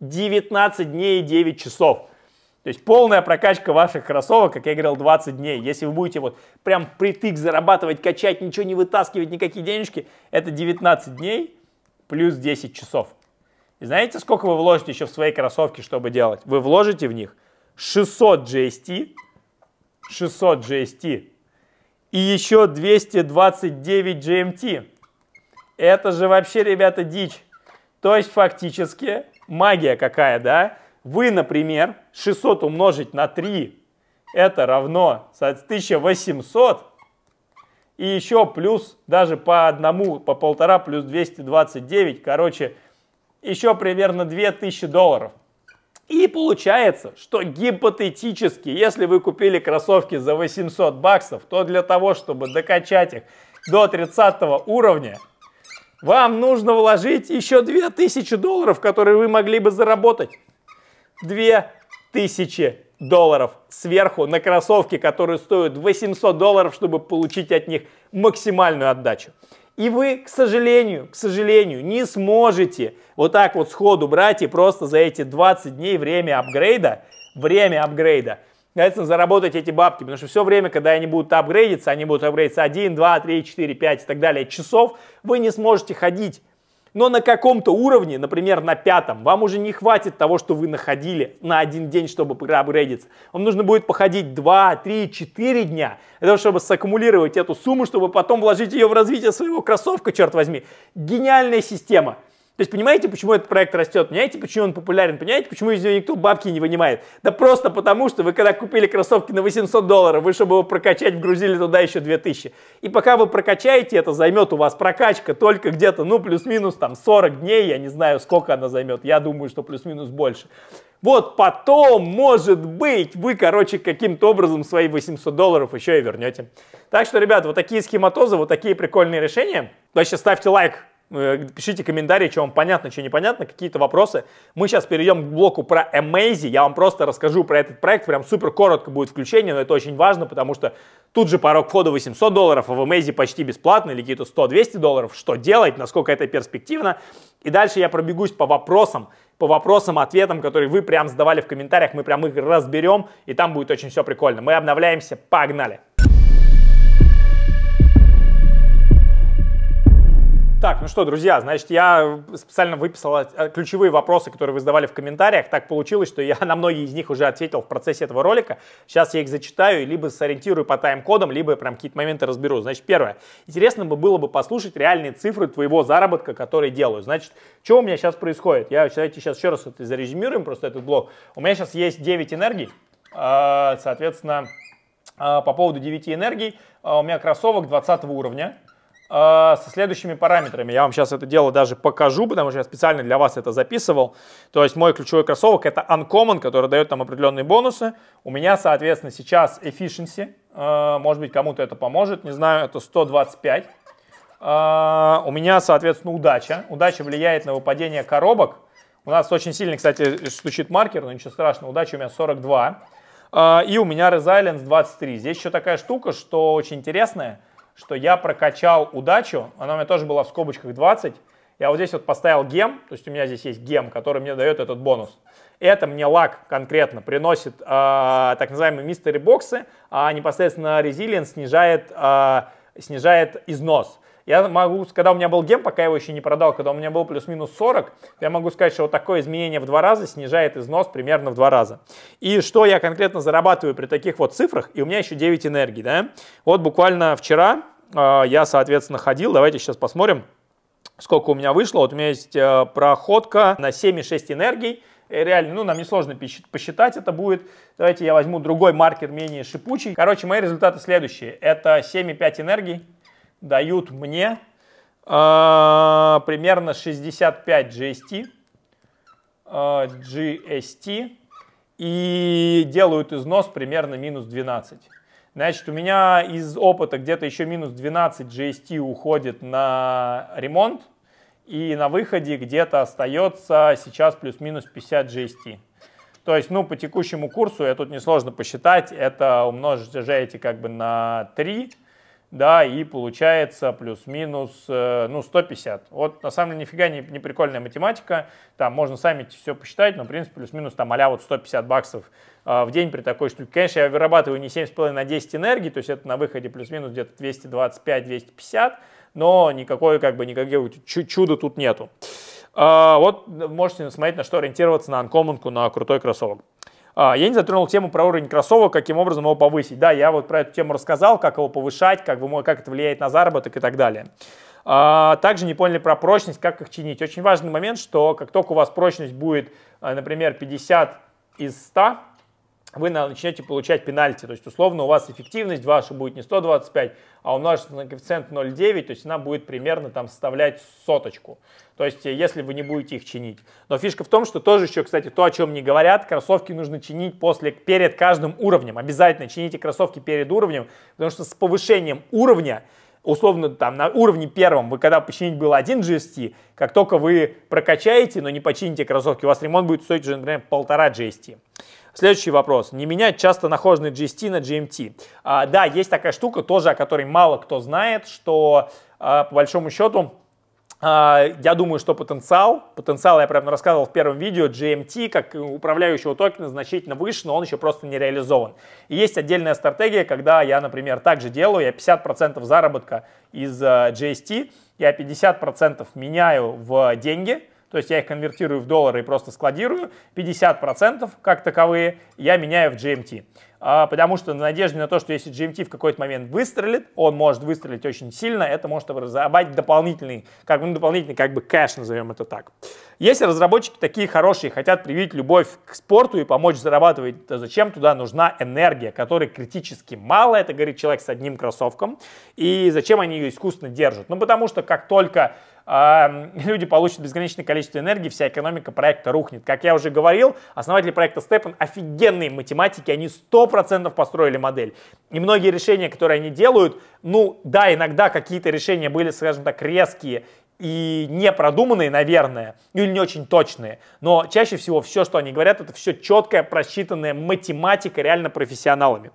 19 дней и 9 часов. То есть полная прокачка ваших кроссовок, как я говорил, 20 дней. Если вы будете вот прям притык зарабатывать, качать, ничего не вытаскивать, никакие денежки, это 19 дней плюс 10 часов. И знаете, сколько вы вложите еще в свои кроссовки, чтобы делать? Вы вложите в них 600 GST, 600 GST и еще 229 GMT. Это же вообще, ребята, дичь. То есть фактически магия какая, да? Вы, например, 600 умножить на 3, это равно 1800 и еще плюс даже по одному, по полтора плюс 229, короче, еще примерно 2000 долларов. И получается, что гипотетически, если вы купили кроссовки за 800 баксов, то для того, чтобы докачать их до 30 уровня, вам нужно вложить еще 2000 долларов, которые вы могли бы заработать. 2000 долларов сверху на кроссовки, которые стоят 800 долларов, чтобы получить от них максимальную отдачу. И вы, к сожалению, к сожалению, не сможете вот так вот сходу брать и просто за эти 20 дней время апгрейда, время апгрейда, соответственно, заработать эти бабки. Потому что все время, когда они будут апгрейдиться, они будут апгрейдиться 1, 2, 3, 4, 5 и так далее часов, вы не сможете ходить но на каком-то уровне, например, на пятом, вам уже не хватит того, что вы находили на один день, чтобы проапгрейдиться. Вам нужно будет походить 2, 3, 4 дня, для того, чтобы саккумулировать эту сумму, чтобы потом вложить ее в развитие своего кроссовка, черт возьми. Гениальная система. То есть понимаете, почему этот проект растет? Понимаете, почему он популярен? Понимаете, почему из него никто бабки не вынимает? Да просто потому, что вы когда купили кроссовки на 800 долларов, вы, чтобы его прокачать, вгрузили туда еще 2000. И пока вы прокачаете, это займет у вас прокачка только где-то, ну, плюс-минус там 40 дней, я не знаю, сколько она займет. Я думаю, что плюс-минус больше. Вот потом, может быть, вы, короче, каким-то образом свои 800 долларов еще и вернете. Так что, ребят, вот такие схематозы, вот такие прикольные решения. Вообще ставьте лайк Э, пишите комментарии, что вам понятно, что непонятно, какие-то вопросы. Мы сейчас перейдем к блоку про Amazy. Я вам просто расскажу про этот проект. Прям супер коротко будет включение, но это очень важно, потому что тут же порог входа 800 долларов, а в Amazy почти бесплатно или какие-то 100-200 долларов. Что делать, насколько это перспективно. И дальше я пробегусь по вопросам, по вопросам, ответам, которые вы прям задавали в комментариях. Мы прям их разберем, и там будет очень все прикольно. Мы обновляемся. Погнали! Погнали! Так, ну что, друзья, значит, я специально выписал э, ключевые вопросы, которые вы задавали в комментариях. Так получилось, что я на многие из них уже ответил в процессе этого ролика. Сейчас я их зачитаю и либо сориентирую по тайм-кодам, либо прям какие-то моменты разберу. Значит, первое. Интересно бы было бы послушать реальные цифры твоего заработка, которые делаю. Значит, что у меня сейчас происходит? Я, давайте сейчас еще раз это зарезюмируем, просто этот блок. У меня сейчас есть 9 энергий, э, соответственно, э, по поводу 9 энергий у меня кроссовок 20 уровня, а, со следующими параметрами. Я вам сейчас это дело даже покажу, потому что я специально для вас это записывал. То есть мой ключевой кроссовок это Uncommon, который дает там определенные бонусы. У меня, соответственно, сейчас efficiency, а, может быть, кому-то это поможет, не знаю, это 125. А, у меня, соответственно, удача. Удача влияет на выпадение коробок. У нас очень сильно, кстати, стучит маркер, но ничего страшного. Удача у меня 42. И у меня Resilience 23. Здесь еще такая штука, что очень интересная – что я прокачал удачу, она у меня тоже была в скобочках 20, я вот здесь вот поставил гем, то есть у меня здесь есть гем, который мне дает этот бонус. Это мне лак конкретно приносит э, так называемые мистери боксы, а непосредственно резилиент снижает, э, снижает износ. Я могу, когда у меня был гем, пока я его еще не продал, когда у меня был плюс-минус 40, я могу сказать, что вот такое изменение в два раза снижает износ примерно в два раза. И что я конкретно зарабатываю при таких вот цифрах, и у меня еще 9 энергии, да? Вот буквально вчера а, я, соответственно, ходил. Давайте сейчас посмотрим, сколько у меня вышло. Вот у меня есть э, проходка на 7,6 энергий. Э, реально, ну, нам несложно посчитать это будет. Давайте я возьму другой маркер, менее шипучий. Короче, мои результаты следующие. Это 7,5 энергий дают мне э, примерно 65 GST. Э, GST. И делают износ примерно минус 12. Значит, у меня из опыта где-то еще минус 12 GST уходит на ремонт, и на выходе где-то остается сейчас плюс-минус 50 GST. То есть, ну, по текущему курсу, я тут несложно посчитать, это умножить уже эти как бы на 3, да, и получается плюс-минус, э, ну, 150. Вот, на самом деле, нифига не, не прикольная математика, там можно сами все посчитать, но, в принципе, плюс-минус там а вот 150 баксов э, в день при такой штуке. Конечно, я вырабатываю не 7,5 на 10 энергии, то есть это на выходе плюс-минус где-то 225-250, но никакой, как бы, никакого чуда тут нету. А, вот можете смотреть, на что ориентироваться на Анкомунку, на крутой кроссовок. А, я не затронул тему про уровень кроссовок, каким образом его повысить. Да, я вот про эту тему рассказал, как его повышать, как, вы, как это влияет на заработок и так далее. А, также не поняли про прочность, как их чинить. Очень важный момент, что как только у вас прочность будет, а, например, 50 из 100, вы начнете получать пенальти. То есть, условно, у вас эффективность ваша будет не 125, а умножится на коэффициент 0,9, то есть она будет примерно там составлять соточку. То есть, если вы не будете их чинить. Но фишка в том, что тоже еще, кстати, то, о чем не говорят, кроссовки нужно чинить после, перед каждым уровнем. Обязательно чините кроссовки перед уровнем, потому что с повышением уровня условно там на уровне первом, вы когда починить было один GST, как только вы прокачаете, но не почините кроссовки, у вас ремонт будет стоить уже, например, полтора GST. Следующий вопрос. Не менять часто нахоженный GST на GMT. А, да, есть такая штука тоже, о которой мало кто знает, что а, по большому счету а, я думаю, что потенциал, потенциал я прямо рассказывал в первом видео, GMT как управляющего токена значительно выше, но он еще просто не реализован. И есть отдельная стратегия, когда я, например, также делаю, я 50% заработка из а, GST, я 50% меняю в деньги – то есть я их конвертирую в доллары и просто складирую, 50% как таковые я меняю в GMT. А, потому что в надежде на то, что если GMT в какой-то момент выстрелит, он может выстрелить очень сильно, это может образовать дополнительный, как бы, ну, дополнительный как бы кэш, назовем это так. Если разработчики такие хорошие, хотят привить любовь к спорту и помочь зарабатывать, то зачем туда нужна энергия, которой критически мало, это говорит человек с одним кроссовком, и зачем они ее искусственно держат? Ну, потому что как только а, люди получат безграничное количество энергии, вся экономика проекта рухнет. Как я уже говорил, основатели проекта Степан офигенные математики, они 100% построили модель. И многие решения, которые они делают, ну да, иногда какие-то решения были, скажем так, резкие и непродуманные, наверное, ну или не очень точные. Но чаще всего все, что они говорят, это все четкая, просчитанная математика реально профессионалами.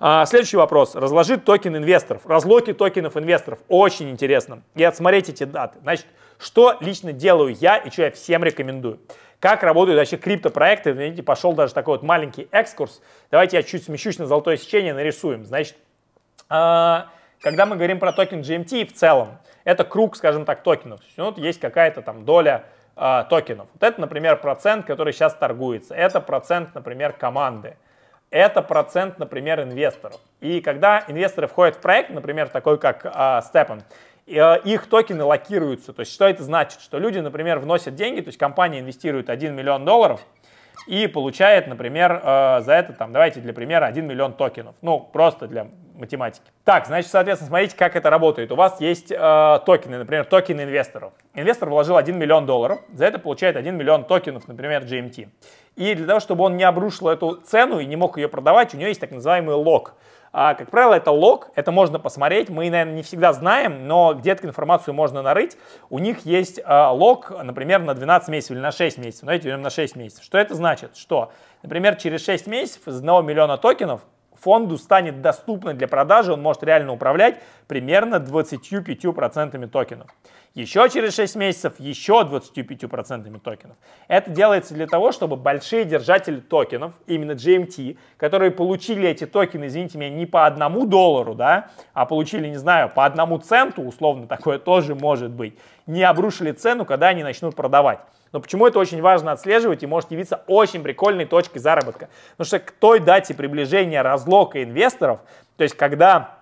А, следующий вопрос. Разложи токен инвесторов. Разлоки токенов инвесторов. Очень интересно. И отсмотреть эти даты. Значит, что лично делаю я и что я всем рекомендую. Как работают вообще криптопроекты. Видите, пошел даже такой вот маленький экскурс. Давайте я чуть смещусь на золотое сечение, нарисуем. Значит, а, когда мы говорим про токен GMT в целом, это круг, скажем так, токенов. То есть, ну, вот есть какая-то там доля а, токенов. Вот это, например, процент, который сейчас торгуется. Это процент, например, команды это процент, например, инвесторов. И когда инвесторы входят в проект, например, такой как э, их токены локируются. То есть что это значит? Что люди, например, вносят деньги, то есть компания инвестирует 1 миллион долларов, и получает, например, э, за это, там, давайте для примера, 1 миллион токенов. Ну, просто для математики. Так, значит, соответственно, смотрите, как это работает. У вас есть э, токены, например, токены инвесторов. Инвестор вложил 1 миллион долларов, за это получает 1 миллион токенов, например, GMT. И для того, чтобы он не обрушил эту цену и не мог ее продавать, у него есть так называемый лог – а, как правило, это лог, это можно посмотреть. Мы, наверное, не всегда знаем, но где-то информацию можно нарыть. У них есть а, лог, например, на 12 месяцев или на 6 месяцев. Давайте берем на 6 месяцев. Что это значит? Что, например, через 6 месяцев из 1 миллиона токенов фонду станет доступно для продажи, он может реально управлять примерно 25% токенов еще через 6 месяцев еще 25% токенов. Это делается для того, чтобы большие держатели токенов, именно GMT, которые получили эти токены, извините меня, не по одному доллару, да, а получили, не знаю, по одному центу, условно такое тоже может быть, не обрушили цену, когда они начнут продавать. Но почему это очень важно отслеживать и может явиться очень прикольной точкой заработка? Потому что к той дате приближения разлока инвесторов, то есть когда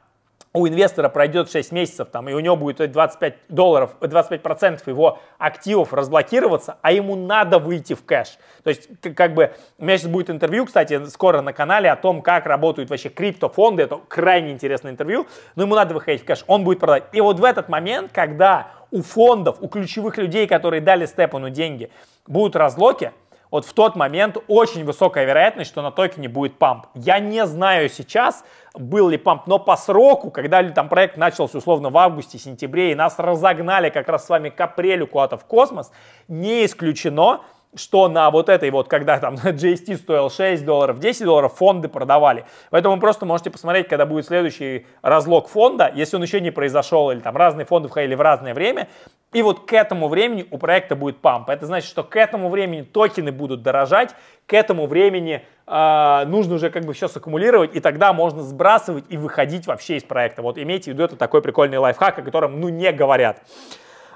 у инвестора пройдет 6 месяцев, там, и у него будет 25 долларов, 25% процентов его активов разблокироваться, а ему надо выйти в кэш. То есть, как, как бы, у меня сейчас будет интервью, кстати, скоро на канале о том, как работают вообще криптофонды, это крайне интересное интервью, но ему надо выходить в кэш, он будет продать. И вот в этот момент, когда у фондов, у ключевых людей, которые дали Степану деньги, будут разлоки, вот в тот момент очень высокая вероятность, что на токене будет памп. Я не знаю сейчас, был ли памп, но по сроку, когда ли там проект начался условно в августе-сентябре, и нас разогнали как раз с вами к апрелю куда-то в космос, не исключено, что на вот этой вот, когда там GST стоил 6 долларов, 10 долларов, фонды продавали. Поэтому вы просто можете посмотреть, когда будет следующий разлог фонда, если он еще не произошел, или там разные фонды входили в разное время, и вот к этому времени у проекта будет памп. Это значит, что к этому времени токены будут дорожать, к этому времени э, нужно уже как бы все саккумулировать, и тогда можно сбрасывать и выходить вообще из проекта. Вот имейте в виду, это такой прикольный лайфхак, о котором, ну, не говорят.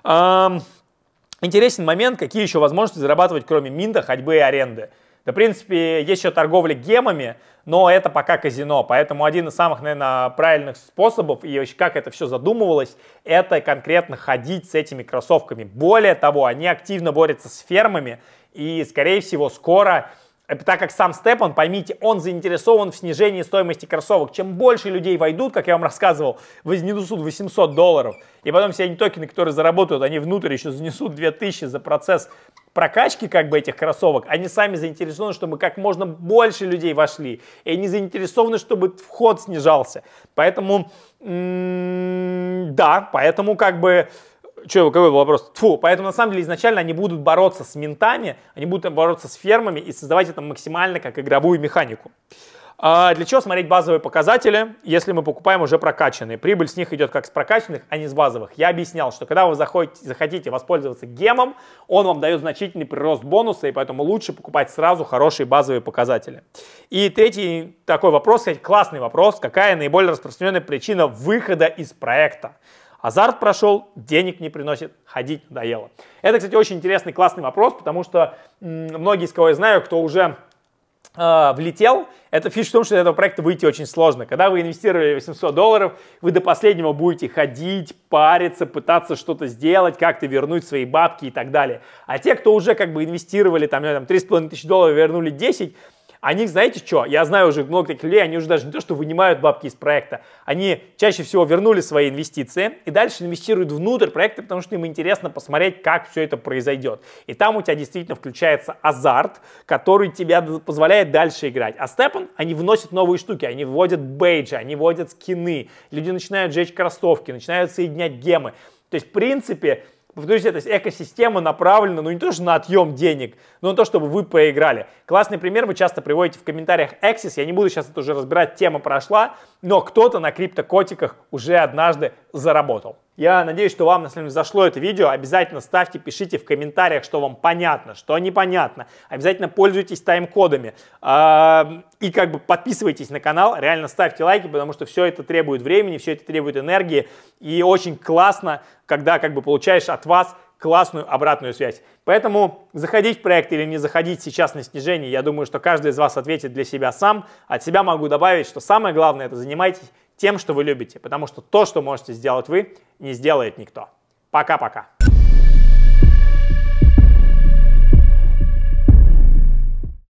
Эм, интересен момент, какие еще возможности зарабатывать, кроме минта, ходьбы и аренды. Да, в принципе, есть еще торговля гемами, но это пока казино. Поэтому один из самых, наверное, правильных способов, и вообще как это все задумывалось, это конкретно ходить с этими кроссовками. Более того, они активно борются с фермами, и, скорее всего, скоро э, так как сам Степан, поймите, он заинтересован в снижении стоимости кроссовок. Чем больше людей войдут, как я вам рассказывал, внесут 800 долларов, и потом все они токены, которые заработают, они внутрь еще занесут 2000 за процесс Прокачки как бы этих кроссовок, они сами заинтересованы, чтобы как можно больше людей вошли. И они заинтересованы, чтобы вход снижался. Поэтому, да, поэтому как бы что, какой был вопрос? Тфу, поэтому на самом деле изначально они будут бороться с ментами, они будут бороться с фермами и создавать это максимально как игровую механику. А для чего смотреть базовые показатели, если мы покупаем уже прокачанные? Прибыль с них идет как с прокачанных, а не с базовых. Я объяснял, что когда вы заходите, захотите воспользоваться гемом, он вам дает значительный прирост бонуса, и поэтому лучше покупать сразу хорошие базовые показатели. И третий такой вопрос, классный вопрос. Какая наиболее распространенная причина выхода из проекта? Азарт прошел, денег не приносит, ходить надоело. Это, кстати, очень интересный, классный вопрос, потому что многие, из кого я знаю, кто уже а, влетел, это фишка в том, что из этого проекта выйти очень сложно. Когда вы инвестировали 800 долларов, вы до последнего будете ходить, париться, пытаться что-то сделать, как-то вернуть свои бабки и так далее. А те, кто уже как бы инвестировали там, там 3,5 тысячи долларов, вернули 10, они, знаете что, я знаю уже много таких людей, они уже даже не то, что вынимают бабки из проекта, они чаще всего вернули свои инвестиции и дальше инвестируют внутрь проекта, потому что им интересно посмотреть, как все это произойдет. И там у тебя действительно включается азарт, который тебя позволяет дальше играть. А Степан, они вносят новые штуки, они вводят бейджи, они вводят скины, люди начинают жечь кроссовки, начинают соединять гемы. То есть, в принципе, ну, то Повторюсь, это экосистема направлена, ну не то, что на отъем денег, но на то, чтобы вы поиграли. Классный пример вы часто приводите в комментариях Axis, я не буду сейчас это уже разбирать, тема прошла, но кто-то на криптокотиках уже однажды заработал. Я надеюсь, что вам на самом деле зашло это видео. Обязательно ставьте, пишите в комментариях, что вам понятно, что непонятно. Обязательно пользуйтесь тайм-кодами. И как бы подписывайтесь на канал, реально ставьте лайки, потому что все это требует времени, все это требует энергии. И очень классно, когда как бы получаешь от вас классную обратную связь. Поэтому заходить в проект или не заходить сейчас на снижение, я думаю, что каждый из вас ответит для себя сам. От себя могу добавить, что самое главное это занимайтесь тем, что вы любите, потому что то, что можете сделать вы, не сделает никто. Пока-пока.